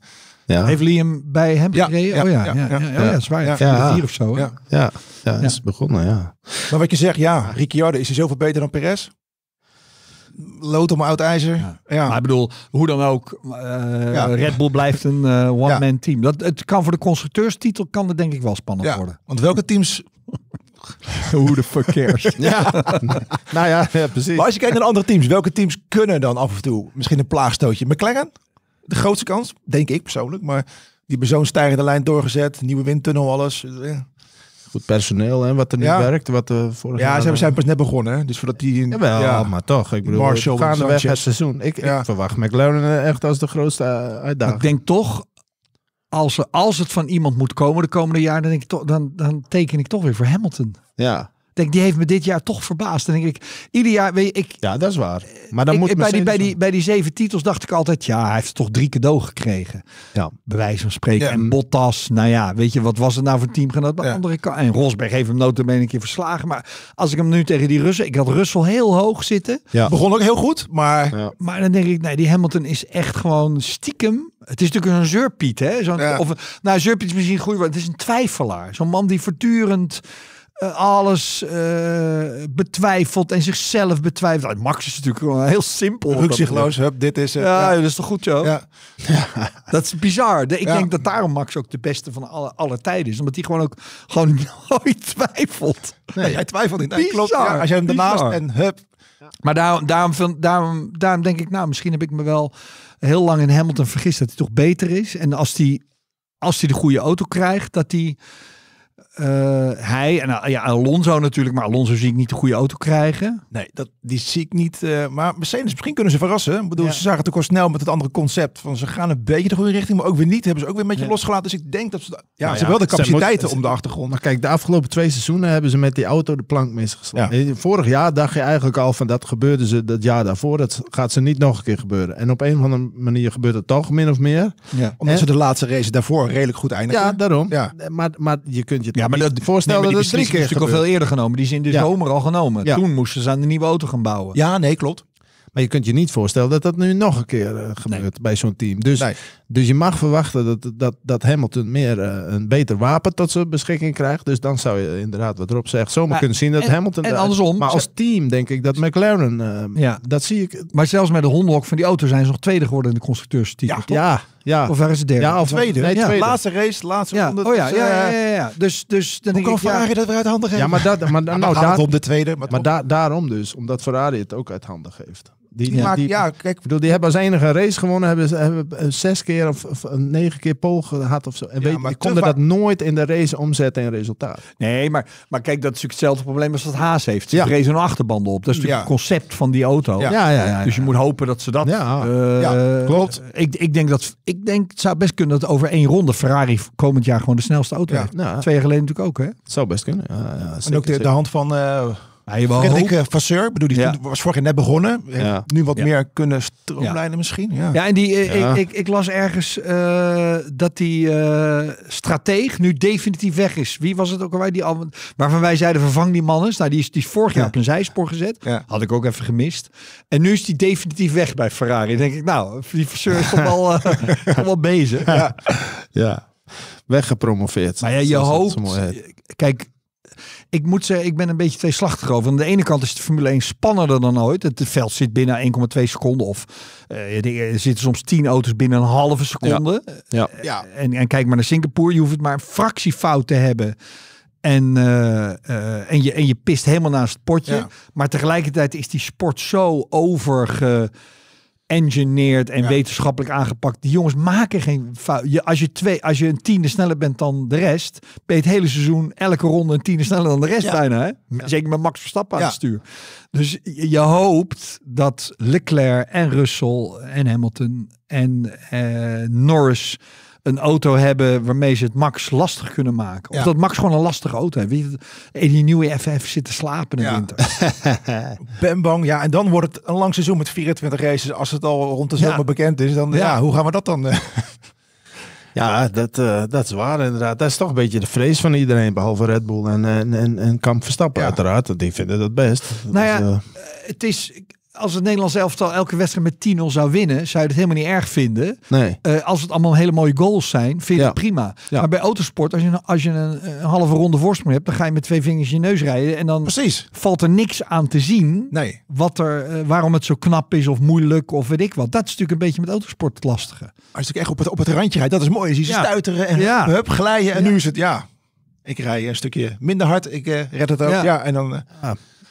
ja. Heeft Liam bij hem gereden? oh ja, ja, ja, ja, of zo. Ja, ja. is begonnen, ja. Maar wat je zegt, ja, Ricciardo, is hij zoveel beter dan Perez? lood om oud ijzer. Ja. Maar ik bedoel, hoe dan ook, uh, Red Bull blijft een one-man team. Dat, het kan voor de constructeurstitel kan dat denk ik wel spannend worden. Want welke teams hoe de fuck cares? ja. nou ja, precies. Maar als je kijkt naar andere teams, welke teams kunnen dan af en toe misschien een plaagstootje? McLaren, de grootste kans, denk ik persoonlijk. Maar die hebben zo'n stijgende lijn doorgezet. Nieuwe windtunnel, alles. Goed personeel, en wat er nu werkt. Wat, eh, ja, ze ze zijn pas net begonnen. Hè? Dus voordat die... Jawel, ja. maar toch. Ik bedoel, Marshall gaandeweg het seizoen. Ik, ik verwacht McLaren eh, echt als de grootste eh, uitdaging. Ik denk toch, als, als het van iemand moet komen de komende jaren, dan, denk ik dan, dan teken ik toch weer voor Hamilton. Ja. Denk, die heeft me dit jaar toch verbaasd. denk ik, ieder jaar, weet ik. Ja, dat is waar. Maar dan moet bij, die, bij, die, bij die zeven titels dacht ik altijd, ja, hij heeft toch drie cadeau gekregen. Ja. Bij wijze van spreken. En Bottas, nou ja, weet je, wat was het nou voor team Maar ja. andere kant. En Rosberg heeft hem notabene een keer verslagen. Maar als ik hem nu tegen die Russen, ik had Russell heel hoog zitten. Ja. Begon ook heel goed, maar. Maar dan denk ik, nee, die Hamilton is echt gewoon stiekem het is natuurlijk een zeurpiet, hè? Zo'n, of, nou, zeurpiet is misschien goed, maar het is een twijfelaar. Zo'n man die voortdurend eh, alles eh, betwijfelt en zichzelf betwijfelt. Nou, Max is natuurlijk heel simpel. Rukzichtloos, hup, dit is het. Ja, dat is toch goed, joh? Ja. Dat is bizar. Ik denk dat daarom Max ook de beste van alle, alle tijden is. Omdat hij gewoon ook gewoon nooit twijfelt. Nee, hij twijfelt niet. klopt. als je hem daarnaast en hup. Maar daarom, daarom, daarom, daarom denk ik, nou, misschien heb ik me wel heel lang in Hamilton vergist dat hij toch beter is. En als hij als die de goede auto krijgt, dat hij eh, hij en eh, ja, Alonso natuurlijk, maar Alonso zie ik niet de goede auto krijgen. Nee, dat, die zie ik niet. Uh, maar Mercedes, misschien kunnen ze verrassen. Ik bedoel, ze zagen het ook al snel met het andere concept. Van ze gaan een beetje de goede richting, maar ook weer niet. Hebben ze ook weer een beetje losgelaten. Dus ik denk dat ze. Ja, nou ze hebben wel de capaciteiten om de achtergrond. Maar kijk, de afgelopen twee seizoenen hebben ze met die auto de plank misgeslagen. Vorig jaar dacht je eigenlijk al van dat gebeurde ze dat jaar daarvoor. Dat gaat ze niet nog een keer gebeuren. En op een of andere manier gebeurt het toch min of meer. Omdat ze de laatste race daarvoor redelijk goed eindigen. Ja, daarom. Ja. Maar, maar je kunt je ja, maar dat, voorstel nee, dat drie keer natuurlijk al veel eerder genomen. Die zijn in de zomer al genomen. Toen moesten ze aan de nieuwe auto gaan bouwen. Ja, nee, klopt. Maar je kunt je niet voorstellen dat dat nu nog een keer eh, gebeurt bij zo'n team. Dus dus je mag verwachten dat, dat, dat Hamilton meer eh, een beter wapen tot zijn beschikking krijgt. Dus dan zou je inderdaad wat Rob zegt zomaar kunnen zien dat Hamilton... En andersom. Maar als team denk ik dat McLaren... Eh, ja. Dat zie ik. Maar zelfs met de hondenhok van die auto zijn ze nog tweede geworden in de constructeurstitel, ja. ja. Ja. Of waar is het derde? Ja, of tweede. Ja. Laatste race, laatste ja. ronde. Oh ja, dus, ja, eh, ja, ja, Dus, dus dan Hoe denk kan ik, Ferrari dat weer uit handen geven? Ja, maar, dat, maar, nou, daar, om de tweede. Maar, maar daarom dus, omdat Ferrari het ook uit handen geeft. Die, ja, maakt, ja, kijk. Bedoel, die hebben als enige race gewonnen, hebben, hebben eh, zes keer of, eh, negen keer pol gehad of zo. En ja, weet, die konden dat nooit in de race omzetten in resultaat. Nee, maar, maar kijk, dat is natuurlijk hetzelfde probleem als dat Haas heeft. Ze ja. race een achterbanden op. Dat is natuurlijk het concept van die auto. Ja. Ja, ja. Dus je moet hopen dat ze dat... Ja, uh, klopt. Ik, ik, denk dat, ik denk, het zou best kunnen dat over één ronde Ferrari komend jaar gewoon de snelste auto heeft. Nou. Twee jaar geleden natuurlijk ook, hè? zou best kunnen. en ook de, de hand van... Ja, Frederik uh, Vasseur, bedoel, die was vorig jaar net begonnen. Eh, nu wat meer kunnen stroomlijnen misschien. Ja, en die, eh, ik, ik, las ergens dat die uh, strateeg nu definitief weg is. Wie was het ook alweer? Die al, waarvan wij zeiden vervang die man eens. Nou, die is, die is vorig jaar op een zijspoor gezet. Had ik ook even gemist. En nu is die definitief weg bij Ferrari. denk ik, nou, die Vasseur is toch wel, toch wel bezig. ja weggepromoveerd. Maar ja, je hoopt. Kijk, ik moet zeggen, ik ben een beetje tweeslachtig over. Aan de ene kant is de Formule 1 spannender dan ooit. Het veld zit binnen 1,2 seconden of eh, er zitten soms 10 auto's binnen een halve seconde. Ja. Eh, ja. En, en kijk maar naar Singapore. Je hoeft het maar een fractie fout te hebben. En, eh, en, je, en je pist helemaal naast het potje. Maar tegelijkertijd is die sport zo overge geëngineerd en wetenschappelijk aangepakt. Die jongens maken geen fout. Je, als, je twee, als je een tiende sneller bent dan de rest, ben je het hele seizoen elke ronde een tiende sneller dan de rest ja. bijna. Hè? Zeker met Max Verstappen aan het stuur. Dus je, je, hoopt dat Leclerc en Russell en Hamilton en eh, Norris een auto hebben waarmee ze het max lastig kunnen maken. Of dat max gewoon een lastige auto heeft. Wie in die nieuwe FF zit te slapen in de winter. ben bang. Ja, en dan wordt het een lang seizoen met 24 races. Als het al rond de zomer bekend is, dan ja. hoe gaan we dat dan? Eh? ja, dat, uh, dat is waar inderdaad. Dat is toch een beetje de vrees van iedereen, behalve Red Bull en, en, en, en Kamp Verstappen uiteraard. Die vinden dat best. Nou ja, dus, eh, het is als het Nederlands elftal elke wedstrijd met 10-0 zou winnen, zou je het helemaal niet erg vinden. Nee. Eh, als het allemaal hele mooie goals zijn, vind je prima. Maar bij autosport, als je, als je een, halve ronde voorsprong hebt, dan ga je met twee vingers in je neus rijden. En dan valt er niks aan te zien nee. wat er, eh, waarom het zo knap is of moeilijk of weet ik wat. Dat is natuurlijk een beetje met autosport het lastige. Als je echt op het, op het randje rijdt, dat is mooi. Je ziet ze stuiteren en ja. hup, glijden en nu is het, ja, ik rij een stukje minder hard, ik eh, red het ook. Ja, en dan...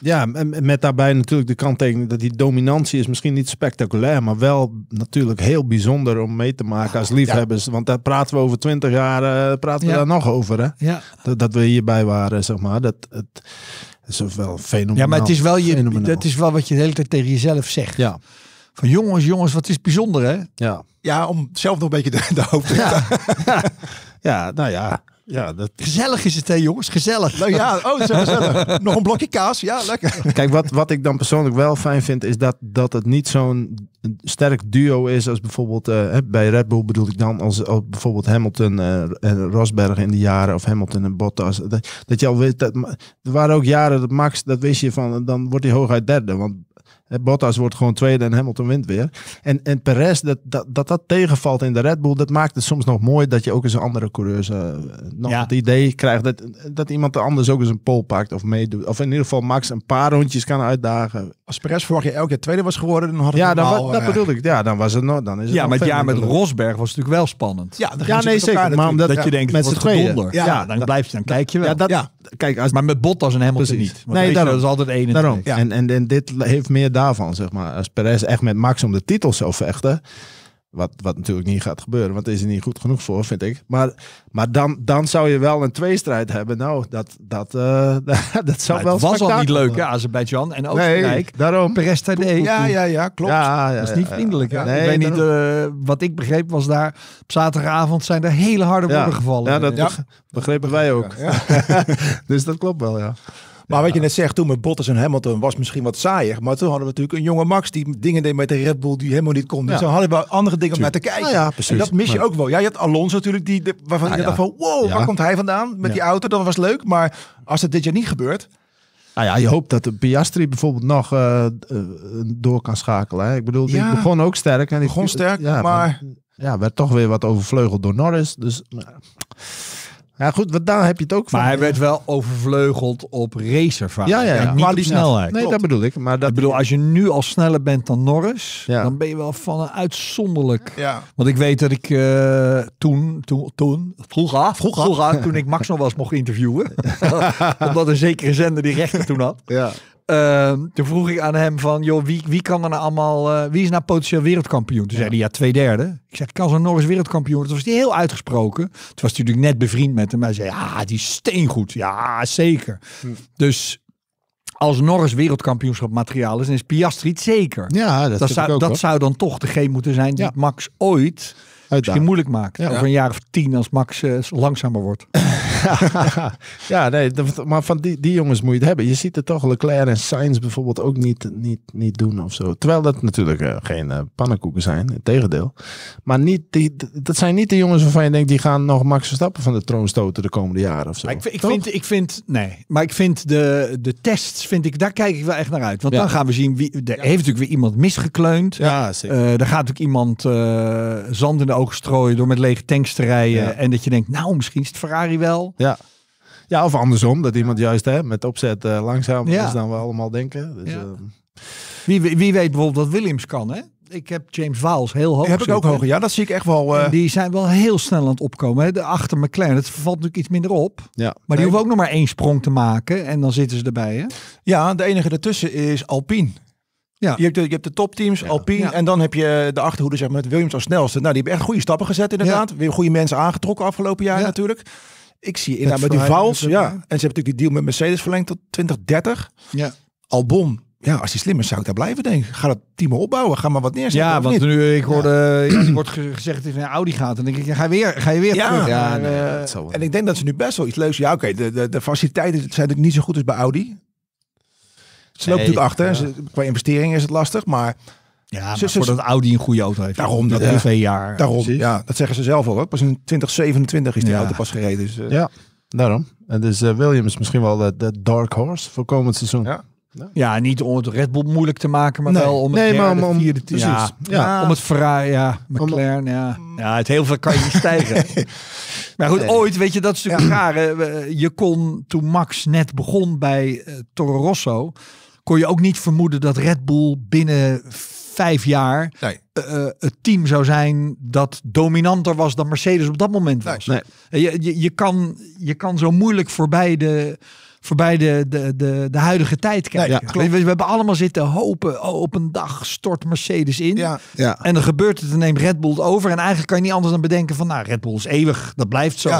Ja, en met daarbij natuurlijk de kanttekening dat die dominantie is misschien niet spectaculair, maar wel natuurlijk heel bijzonder om mee te maken als oh, liefhebbers. Want daar praten we over twintig jaar, eh, praten we daar nog over. Hè? Dat, dat we hierbij waren, zeg maar. Dat, het, is wel fenomenaal. Ja, maar het is wel, je, dat is wel wat je de hele tijd tegen jezelf zegt. Ja. Van jongens, jongens, wat is bijzonder hè? Ja, ja om zelf nog een beetje de, de hoop te ja. ja, nou ja. Ja, dat... Gezellig is het, hè, jongens? Gezellig. Nou ja, oh, zo gezellig. Nog een blokje kaas? Ja, lekker. Kijk, wat, wat ik dan persoonlijk wel fijn vind, is dat, dat het niet zo'n sterk duo is als bijvoorbeeld eh, bij Red Bull bedoel ik dan als, bijvoorbeeld Hamilton eh, en Rosberg in de jaren of Hamilton en Bottas. Dat, dat je al weet, dat, er waren ook jaren dat Max, dat wist je van, dan wordt hij hooguit derde. Want eh, Bottas wordt gewoon tweede en Hamilton wint weer. En, en Perez, dat dat, dat dat tegenvalt in de Red Bull, dat maakt het soms nog mooi dat je ook eens een andere coureurs eh, nog het idee krijgt dat, dat iemand anders ook eens een pol pakt of meedoet. Of in ieder geval Max een paar rondjes kan uitdagen. Als Perez vorig jaar elke keer tweede was geworden, dan had het Ja, dan, dat eh, bedoel ik. Ja, dan was het nog. Dan is het ja, maar het jaar met Rosberg was natuurlijk wel spannend. Ja, nee, zeker. Maar omdat dat je denkt, met z'n tweeën. Ja, dan blijf je, dan kijk je wel. Ja, dat, Kijk, als, maar met Bottas en Hamilton niet. nee, dat is altijd één en daarom. en, en dit heeft meer daar van zeg maar. Als Perez echt met Max om de titel zou vechten, wat, wat natuurlijk niet gaat gebeuren, want is er niet goed genoeg voor, vind ik. Maar, maar dan, dan zou je wel een tweestrijd hebben. Nou, dat, dat, eh, dat zou wel Het was al niet leuk, ja, Azerbeidzjan en Oostenrijk. Nee, daarom. Perez nee Ja, ja, ja, klopt. Ja, dat is niet vriendelijk. Ja. Nee, ik weet niet, eh, wat ik begreep was daar, op zaterdagavond zijn er hele harde woorden gevallen. Ja, dat begrepen wij ook. dus dat klopt wel, ja. Maar wat je net zegt, toen met Bottas en Hamilton was misschien wat saaier. Maar toen hadden we natuurlijk een jonge Max die dingen deed met de Red Bull die helemaal niet kon. Dus dan hadden we andere dingen om naar te kijken. Nou ja, precies. En dat mis je ook wel. Ja, je had Alonso natuurlijk, die, waarvan ah, je dacht van wow, waar komt hij vandaan met die auto? Dat was leuk. Maar als dat dit jaar niet gebeurt... Nou ja, je hoopt dat de Piastri bijvoorbeeld nog eh, eh, door kan schakelen. Hè? Ik bedoel, die begon ook sterk. En die begon sterk, ja, maar... Ja, werd toch weer wat overvleugeld door Norris. Dus... Ja, goed, want daar heb je het ook van. Maar hij werd wel overvleugeld op racervaart. Ja, ja, ja. niet snelheid. Nee, dat bedoel ik. Maar dat... Ik bedoel, als je nu al sneller bent dan Norris, dan ben je wel van een uitzonderlijk. Ja. Want ik weet dat ik uh, toen, toen, toen, vroeger, vroeger, toen ik Max nog was mocht interviewen. omdat een zekere zender die rechter toen had. Ja uh, toen vroeg ik aan hem van, joh, wie, wie kan er nou allemaal, eh, wie is nou potentieel wereldkampioen? Toen zei hij, ja, twee derde. Ik zeg, kan zo'n Norris wereldkampioen? Dat was hij heel uitgesproken. Toen was hij natuurlijk net bevriend met hem. Hij zei, ja, die is steengoed. Ja, zeker. Hm. Dus als Norris wereldkampioenschap materiaal is, dan is Piastri het zeker. Ja, dat, dat, zou, ook, dat zou dan toch degene moeten zijn die Max ooit is misschien moeilijk maakt. Over een jaar of tien als Max eh, langzamer wordt. ja, nee, maar van die, die jongens moet je het hebben. Je ziet het toch Leclerc en Sainz bijvoorbeeld ook niet, niet, niet doen of zo. Terwijl dat natuurlijk eh, geen uh, pannenkoeken zijn, in tegendeel. Maar niet die, dat zijn niet de jongens waarvan je denkt, die gaan nog Max Verstappen van de troon stoten de komende jaren of zo. Maar ik, ik vind, ik vind, nee, maar ik vind de, de tests, vind ik, daar kijk ik wel echt naar uit. Want dan gaan we zien, wie, er heeft natuurlijk weer iemand misgekleund. Ja, eh, er gaat natuurlijk iemand zand in de ogen strooien door met lege tanks te rijden. En dat je denkt, nou, misschien is het Ferrari wel. Ja. Ja, of andersom, dat iemand juist hè, met opzet uh, eh, langzamer is dan we allemaal denken. Dus, ehm, wie, wie weet bijvoorbeeld dat Williams kan, hè? Ik heb James Waals heel hoog. Heb ik ook hoger. Ja, dat zie ik echt wel. Eh, die zijn wel heel snel aan het opkomen. Hè? De achter McLaren, het valt natuurlijk iets minder op. Ja. Maar die hoeven ook nog maar één sprong te maken en dan zitten ze erbij. Hè? Ja, de enige daartussen is Alpine. Ja. Je, hebt de, je hebt de topteams, Alpine. En dan heb je de achterhoede zeg maar, met Williams als snelste. Nou, die hebben echt goede stappen gezet inderdaad. Weer goede mensen aangetrokken afgelopen jaar natuurlijk ik zie in met, met die Vals, ja. En ze hebben natuurlijk die deal met Mercedes verlengd tot 2030. Ja. Albon, ja, als die slimmer zou ik daar blijven denken. Ga dat team opbouwen, ga maar wat neerzetten. Ja, want nu eh, ik hoorde, eh, wordt gezegd dat hij naar Audi gaat. En denk ik, ga je weer, ga je weer ja. terug. Ja, en, eh, en ik denk dat ze nu best wel iets leuks. Ja, oké, de, de, de faciliteiten zijn natuurlijk niet zo goed als bij Audi. Ze nee, loopt natuurlijk achter. Qua investering is het lastig, maar ja, ze, voordat Audi een goede auto heeft. Daarom. Dat twee jaar. Daarom, ja. Dat zeggen ze zelf ook. Pas in 2027 is die auto pas gereden. Dus, eh. Ja, daarom. En dus uh, eh, Williams misschien wel de, dark horse voor komend seizoen. Ja. Ja, niet om het Red Bull moeilijk te maken, maar wel om het nee, derde, vierde Ja, ja. om het Ferrari, ja, McLaren, ja. Ja, het heel veel kan je stijgen. Maar goed, ooit, weet je, dat is natuurlijk Je kon, toen Max net begon bij eh, Toro Rosso, kon je ook niet vermoeden dat Red Bull binnen vijf jaar eh, eh, het team zou zijn dat dominanter was dan Mercedes op dat moment was. Nee. Eh, je, je, je, kan, je kan zo moeilijk voorbij de, voorbij de, de, de, de huidige tijd kijken. Nee, we, we, hebben allemaal zitten hopen, oh, op een dag stort Mercedes in. Ja, ja. En dan gebeurt het, en neemt Red Bull het over. En eigenlijk kan je niet anders dan bedenken van, nou, Red Bull is eeuwig, dat blijft zo.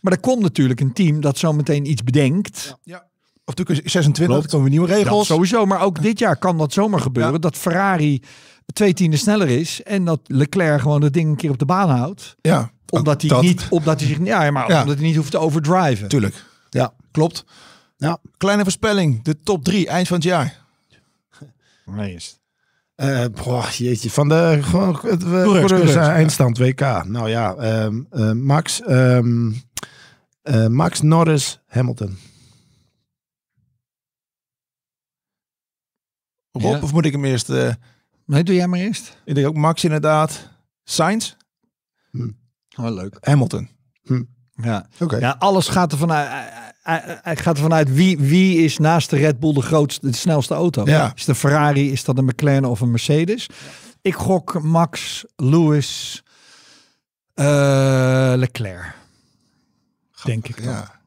Maar er komt natuurlijk een team dat zo meteen iets bedenkt. Ja of natuurlijk 26, Klopt. dan nieuwe regels. sowieso, maar ook dit jaar kan dat zomaar gebeuren. Dat Ferrari twee tienden sneller is en dat Leclerc gewoon het ding een keer op de baan houdt. Ja, omdat hij, Niet, omdat hij zich ja, maar Omdat hij niet hoeft te overdriven. Tuurlijk. Ja, klopt. Ja. Kleine voorspelling, de top drie, eind van het jaar. Meest. is eh, jeetje, van de gewoon, uh, eindstand WK. Nou ja, ehm, eh, Max, ehm, eh, Max Norris Hamilton. of moet ik hem eerst? Uh... doe jij maar eerst. Ik denk ook Max inderdaad. Sainz. Hm. Oh, leuk. Hamilton. Hm. Ja. Oké. ja, alles gaat er vanuit, eh, eh, gaat er vanuit wie, wie is naast de Red Bull de grootste, de snelste auto. Ja. Is de Ferrari, is dat een McLaren of een Mercedes? Ik gok Max, Lewis, Leclerc. Denk ik. Ja.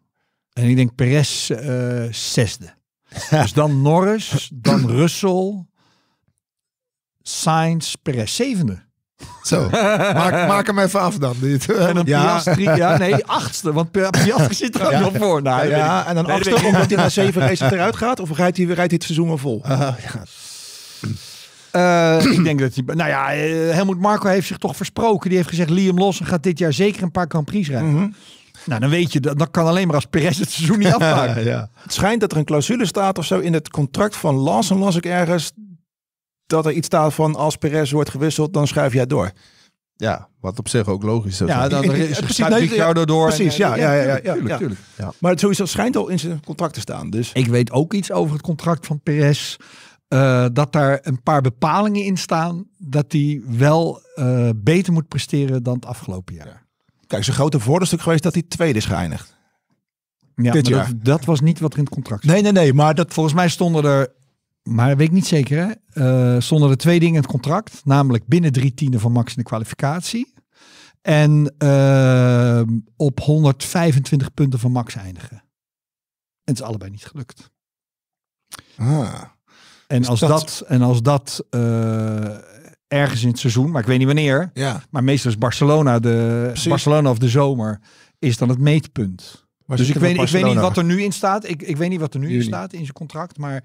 En ik denk Perez uh, zesde. dus dan Norris, dan Russell, Sainz, Perez zevende. Zo, maak, maak, hem even af dan. En een ja. Piastri, ja, nee, achtste. Want Piastri zit er ook nog voor. Nou, ja, en dan nee, achtste, omdat hij na zeven races eruit gaat? Of rijdt hij, rijdt seizoen al vol? Uh, ik denk dat hij... Nou ja, eh, Helmut Marco heeft zich toch versproken. Die heeft gezegd, Liam Lawson gaat dit jaar zeker een paar Grand Prix rijden. Mhm. Nou, dan weet je, dat, dat kan alleen maar als Perez het seizoen niet afmaken. ja. Het schijnt dat er een clausule staat of zo in het contract van Lawson, las ik ergens, dat er iets staat van als Perez wordt gewisseld, dan schuif jij door. Ja, wat op zich ook logisch is. Ja, dan in, in, in, door. Precies, ja, ja, ja, ja, ja, Ja. Maar het sowieso schijnt al in zijn contract te staan. Dus. Ik weet ook iets over het contract van Perez. Eh, dat daar een paar bepalingen in staan dat hij wel eh, beter moet presteren dan het afgelopen jaar. Kijk, zijn grote voordeelstuk geweest dat hij tweede is geëindigd. Ja, Dit Dat, was niet wat er in het contract stond. Nee, nee, nee. Maar dat, volgens mij stonden er... Maar dat weet ik niet zeker, hè? Eh, stonden er twee dingen in het contract. Namelijk binnen drie tienden van Max in de kwalificatie. En eh, op 125 punten van Max eindigen. En het is allebei niet gelukt. Ah. En, dus als dat... en als dat... Eh, ergens in het seizoen, maar ik weet niet wanneer. Ja. Maar meestal is Barcelona de Barcelona of de zomer is dan het meetpunt. Maar dus ik weet, ik weet niet wat er nu in staat. Ik, ik weet niet wat er nu in staat in zijn contract, maar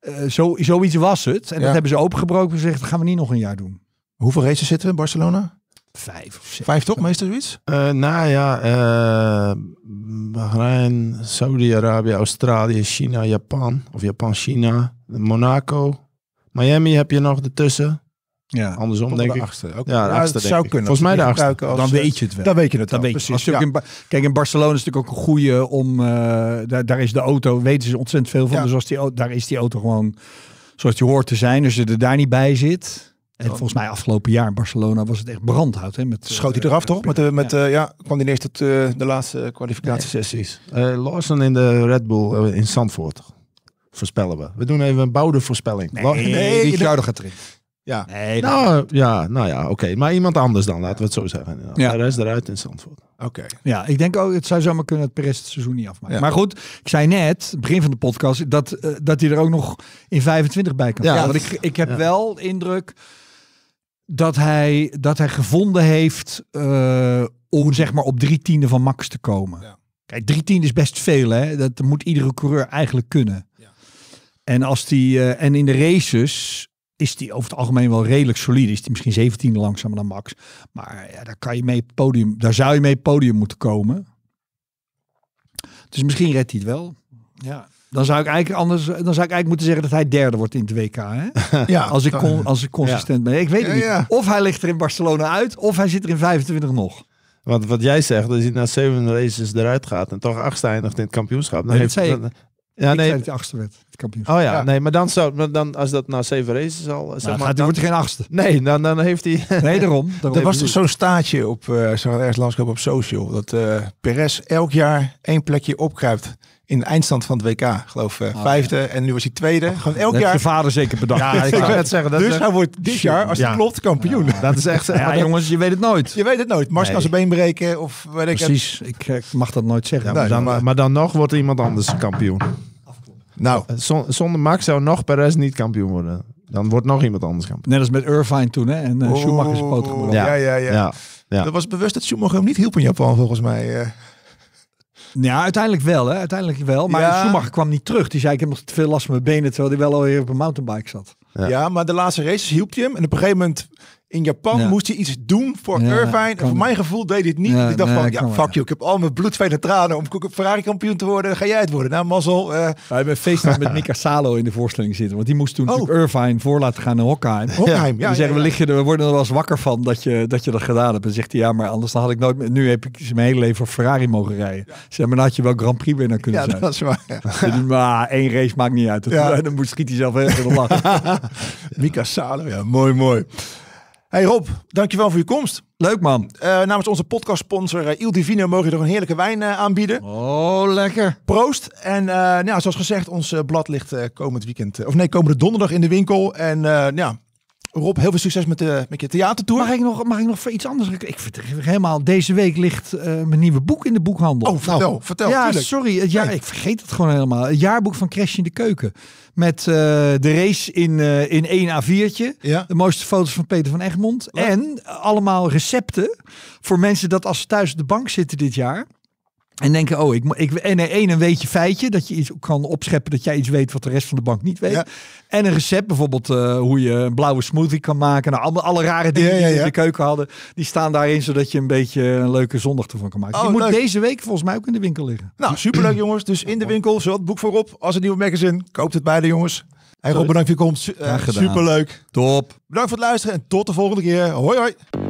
uh, zo, zoiets was het. En dat hebben ze opengebroken gezegd, dat gaan we niet nog een jaar doen. Hoeveel races zitten we in Barcelona? Vijf of zes. Vijf toch, meestal zoiets? Uh, nou ja, eh, Bahrein, Saudi-Arabië, Australië, China, Japan. Of Japan, China, Monaco. Miami heb je nog ertussen. Ja. Andersom denk de ik. Ja, zou kunnen. Volgens mij de achtste. dan weet je het wel. Dan weet je het dan Weet je. Precies, in Kijk, in Barcelona is natuurlijk ook een goede om... Eh, daar, is de auto, weten ze ontzettend veel van. Dus als die, daar is die auto gewoon zoals die hoort te zijn. Als je er daar niet bij zit... En volgens mij afgelopen jaar in Barcelona was het echt brandhout. Hè, met, Schoot hij eh, eraf toch? Met, met, ja. Eh, ja, kwam die eerst tot de laatste kwalificatiesessies. Nee. Lawson in de Red Bull in Zandvoort voorspellen we. We doen even een boude voorspelling. Nee, nee, die gaat erin. Ja. Nee, nou, ja, nou ja, oké. Maar iemand anders dan, laten we het zo zeggen. Ja. De rest eruit in Zandvoort. Oké. Ja, ik denk ook, het zou zomaar kunnen het Perez het seizoen niet afmaken Maar goed, ik zei net, begin van de podcast, dat, eh, dat hij er ook nog in 25 bij kan. Ja, ja want ik, ik heb wel de indruk dat hij, dat hij gevonden heeft eh, om zeg maar op drie tiende van max te komen. Kijk, drie tiende is best veel hè. Dat moet iedere coureur eigenlijk kunnen. En, als die, eh, en in de races is die over het algemeen wel redelijk solide. Is die misschien 17 langzamer dan Max. Maar ja, daar, kan je mee podium, daar zou je mee podium moeten komen. Dus misschien redt hij het wel. Ja. Dan zou ik eigenlijk anders, dan zou ik eigenlijk moeten zeggen dat hij derde wordt in de WK. Hè? Ja, als, ik kon, als ik consistent ben. Ik weet het niet. Of hij ligt er in Barcelona uit, of hij zit er in 25 nog. Want wat jij zegt, dat hij na zeven races eruit gaat en toch achtste eindigt in het kampioenschap. nee, heeft, dat zei ik. Ja, nee, ik zei dat hij achtste werd. Oh ja, nee, maar dan zou, dan, als dat na nou zeven races al, nou, maar, dan wordt er geen achtste. Nee, dan, dan heeft hij... Nee, daarom. daarom. Er was toch dus zo'n staatje op, uh, ergens landschap op social, dat uh, Perez elk jaar één plekje opkruipt in de eindstand van het WK. geloof ik, eh, ah, vijfde en nu was hij tweede. Gewoon elk dat jaar. vader zeker bedacht. ja, ik zou het zeggen. Dat dus hij wordt dit jaar, als hij klopt, kampioen. dat is echt. ja, jongens, je weet het nooit. Je weet het nooit. Mars nee. kan zijn been breken of weet Precies. ik Precies. Ik, mag dat nooit zeggen. maar, dan, maar, dan, nog wordt iemand anders kampioen. Nou. Eh, zonder Max zou nog Perez niet kampioen worden. Dan wordt nog iemand anders kampioen. Net als met Irvine toen, hè? En eh, oh. Schumacher is poot Ja. Ja, ja, ja, Dat was bewust dat Schumacher hem niet hielp in Japan, volgens mij. Eh. Ja, uiteindelijk wel, hè? Uiteindelijk wel. Maar Schumacher kwam niet terug. Die zei, ik heb nog te veel last van mijn benen, terwijl hij wel alweer op een mountainbike zat. Ja. maar de laatste races hielp je hem. En op een gegeven moment in Japan moest je iets doen voor ja, Irvine. voor mijn gevoel deed dit niet. Dus ik dacht van, ja, fuck you. Ik heb al mijn bloed, en tranen om Ferrari kampioen te worden. Ga jij het worden? Nou, mazzel. We eh. hebben feest met Mika Salo in de voorstelling zitten. Want die moest toen oh. Irvine voor laten gaan naar Hockheim. Hockheim, ja. zeggen, we, liggen we worden er wel eens wakker van dat je, dat je dat gedaan hebt. En zegt hij, ja, maar anders dan had ik nooit... Nu heb ik mijn hele leven voor Ferrari mogen rijden. Zeg maar, dan had je wel Grand Prix winnaar kunnen zijn. Ja, dat is waar. Dus maar één race maakt niet uit. dan moet schiet hij zelf heel veel lachen. Mika Salo, ja, mooi, mooi. Hey Rob, dankjewel voor je komst. Leuk man. Eh, namens onze podcastsponsor sponsor eh, Il Divino mogen je toch een heerlijke wijn eh, aanbieden. Oh, lekker. Proost. En nou, zoals gezegd, ons blad ligt komend weekend, of nee, komende donderdag in de winkel. En ja, Rob, heel veel succes met, eh, met je theatertour. Mag ik nog, mag ik nog voor iets anders? Ik, vergeet helemaal, deze week ligt eh, mijn nieuwe boek in de boekhandel. Oh, vertel, nou, vertel. Ja, sorry. Het Ik vergeet het gewoon helemaal. Het jaarboek van Crash in de Keuken. Met eh, de race in, uh, in A4'tje. De mooiste foto's van Peter van Egmond. En allemaal recepten voor mensen dat als ze thuis op de bank zitten dit jaar en denken, oh, ik, ik, en één, een weetje feitje, dat je iets kan opscheppen dat jij iets weet wat de rest van de bank niet weet. En een recept, bijvoorbeeld eh, hoe je een blauwe smoothie kan maken. Nou, alle, alle rare dingen die we in de keuken hadden, die staan daarin, zodat je een beetje een leuke zondag ervan kan maken. Oh, die moet deze week volgens mij ook in de winkel liggen. Nou, superleuk jongens. Dus in de winkel, zo het boek voorop. Als een nieuwe magazine, koopt het bij de jongens. Hey Rob, bedankt voor je komst. Uh, superleuk. Top. Bedankt voor het luisteren en tot de volgende keer. Hoi hoi.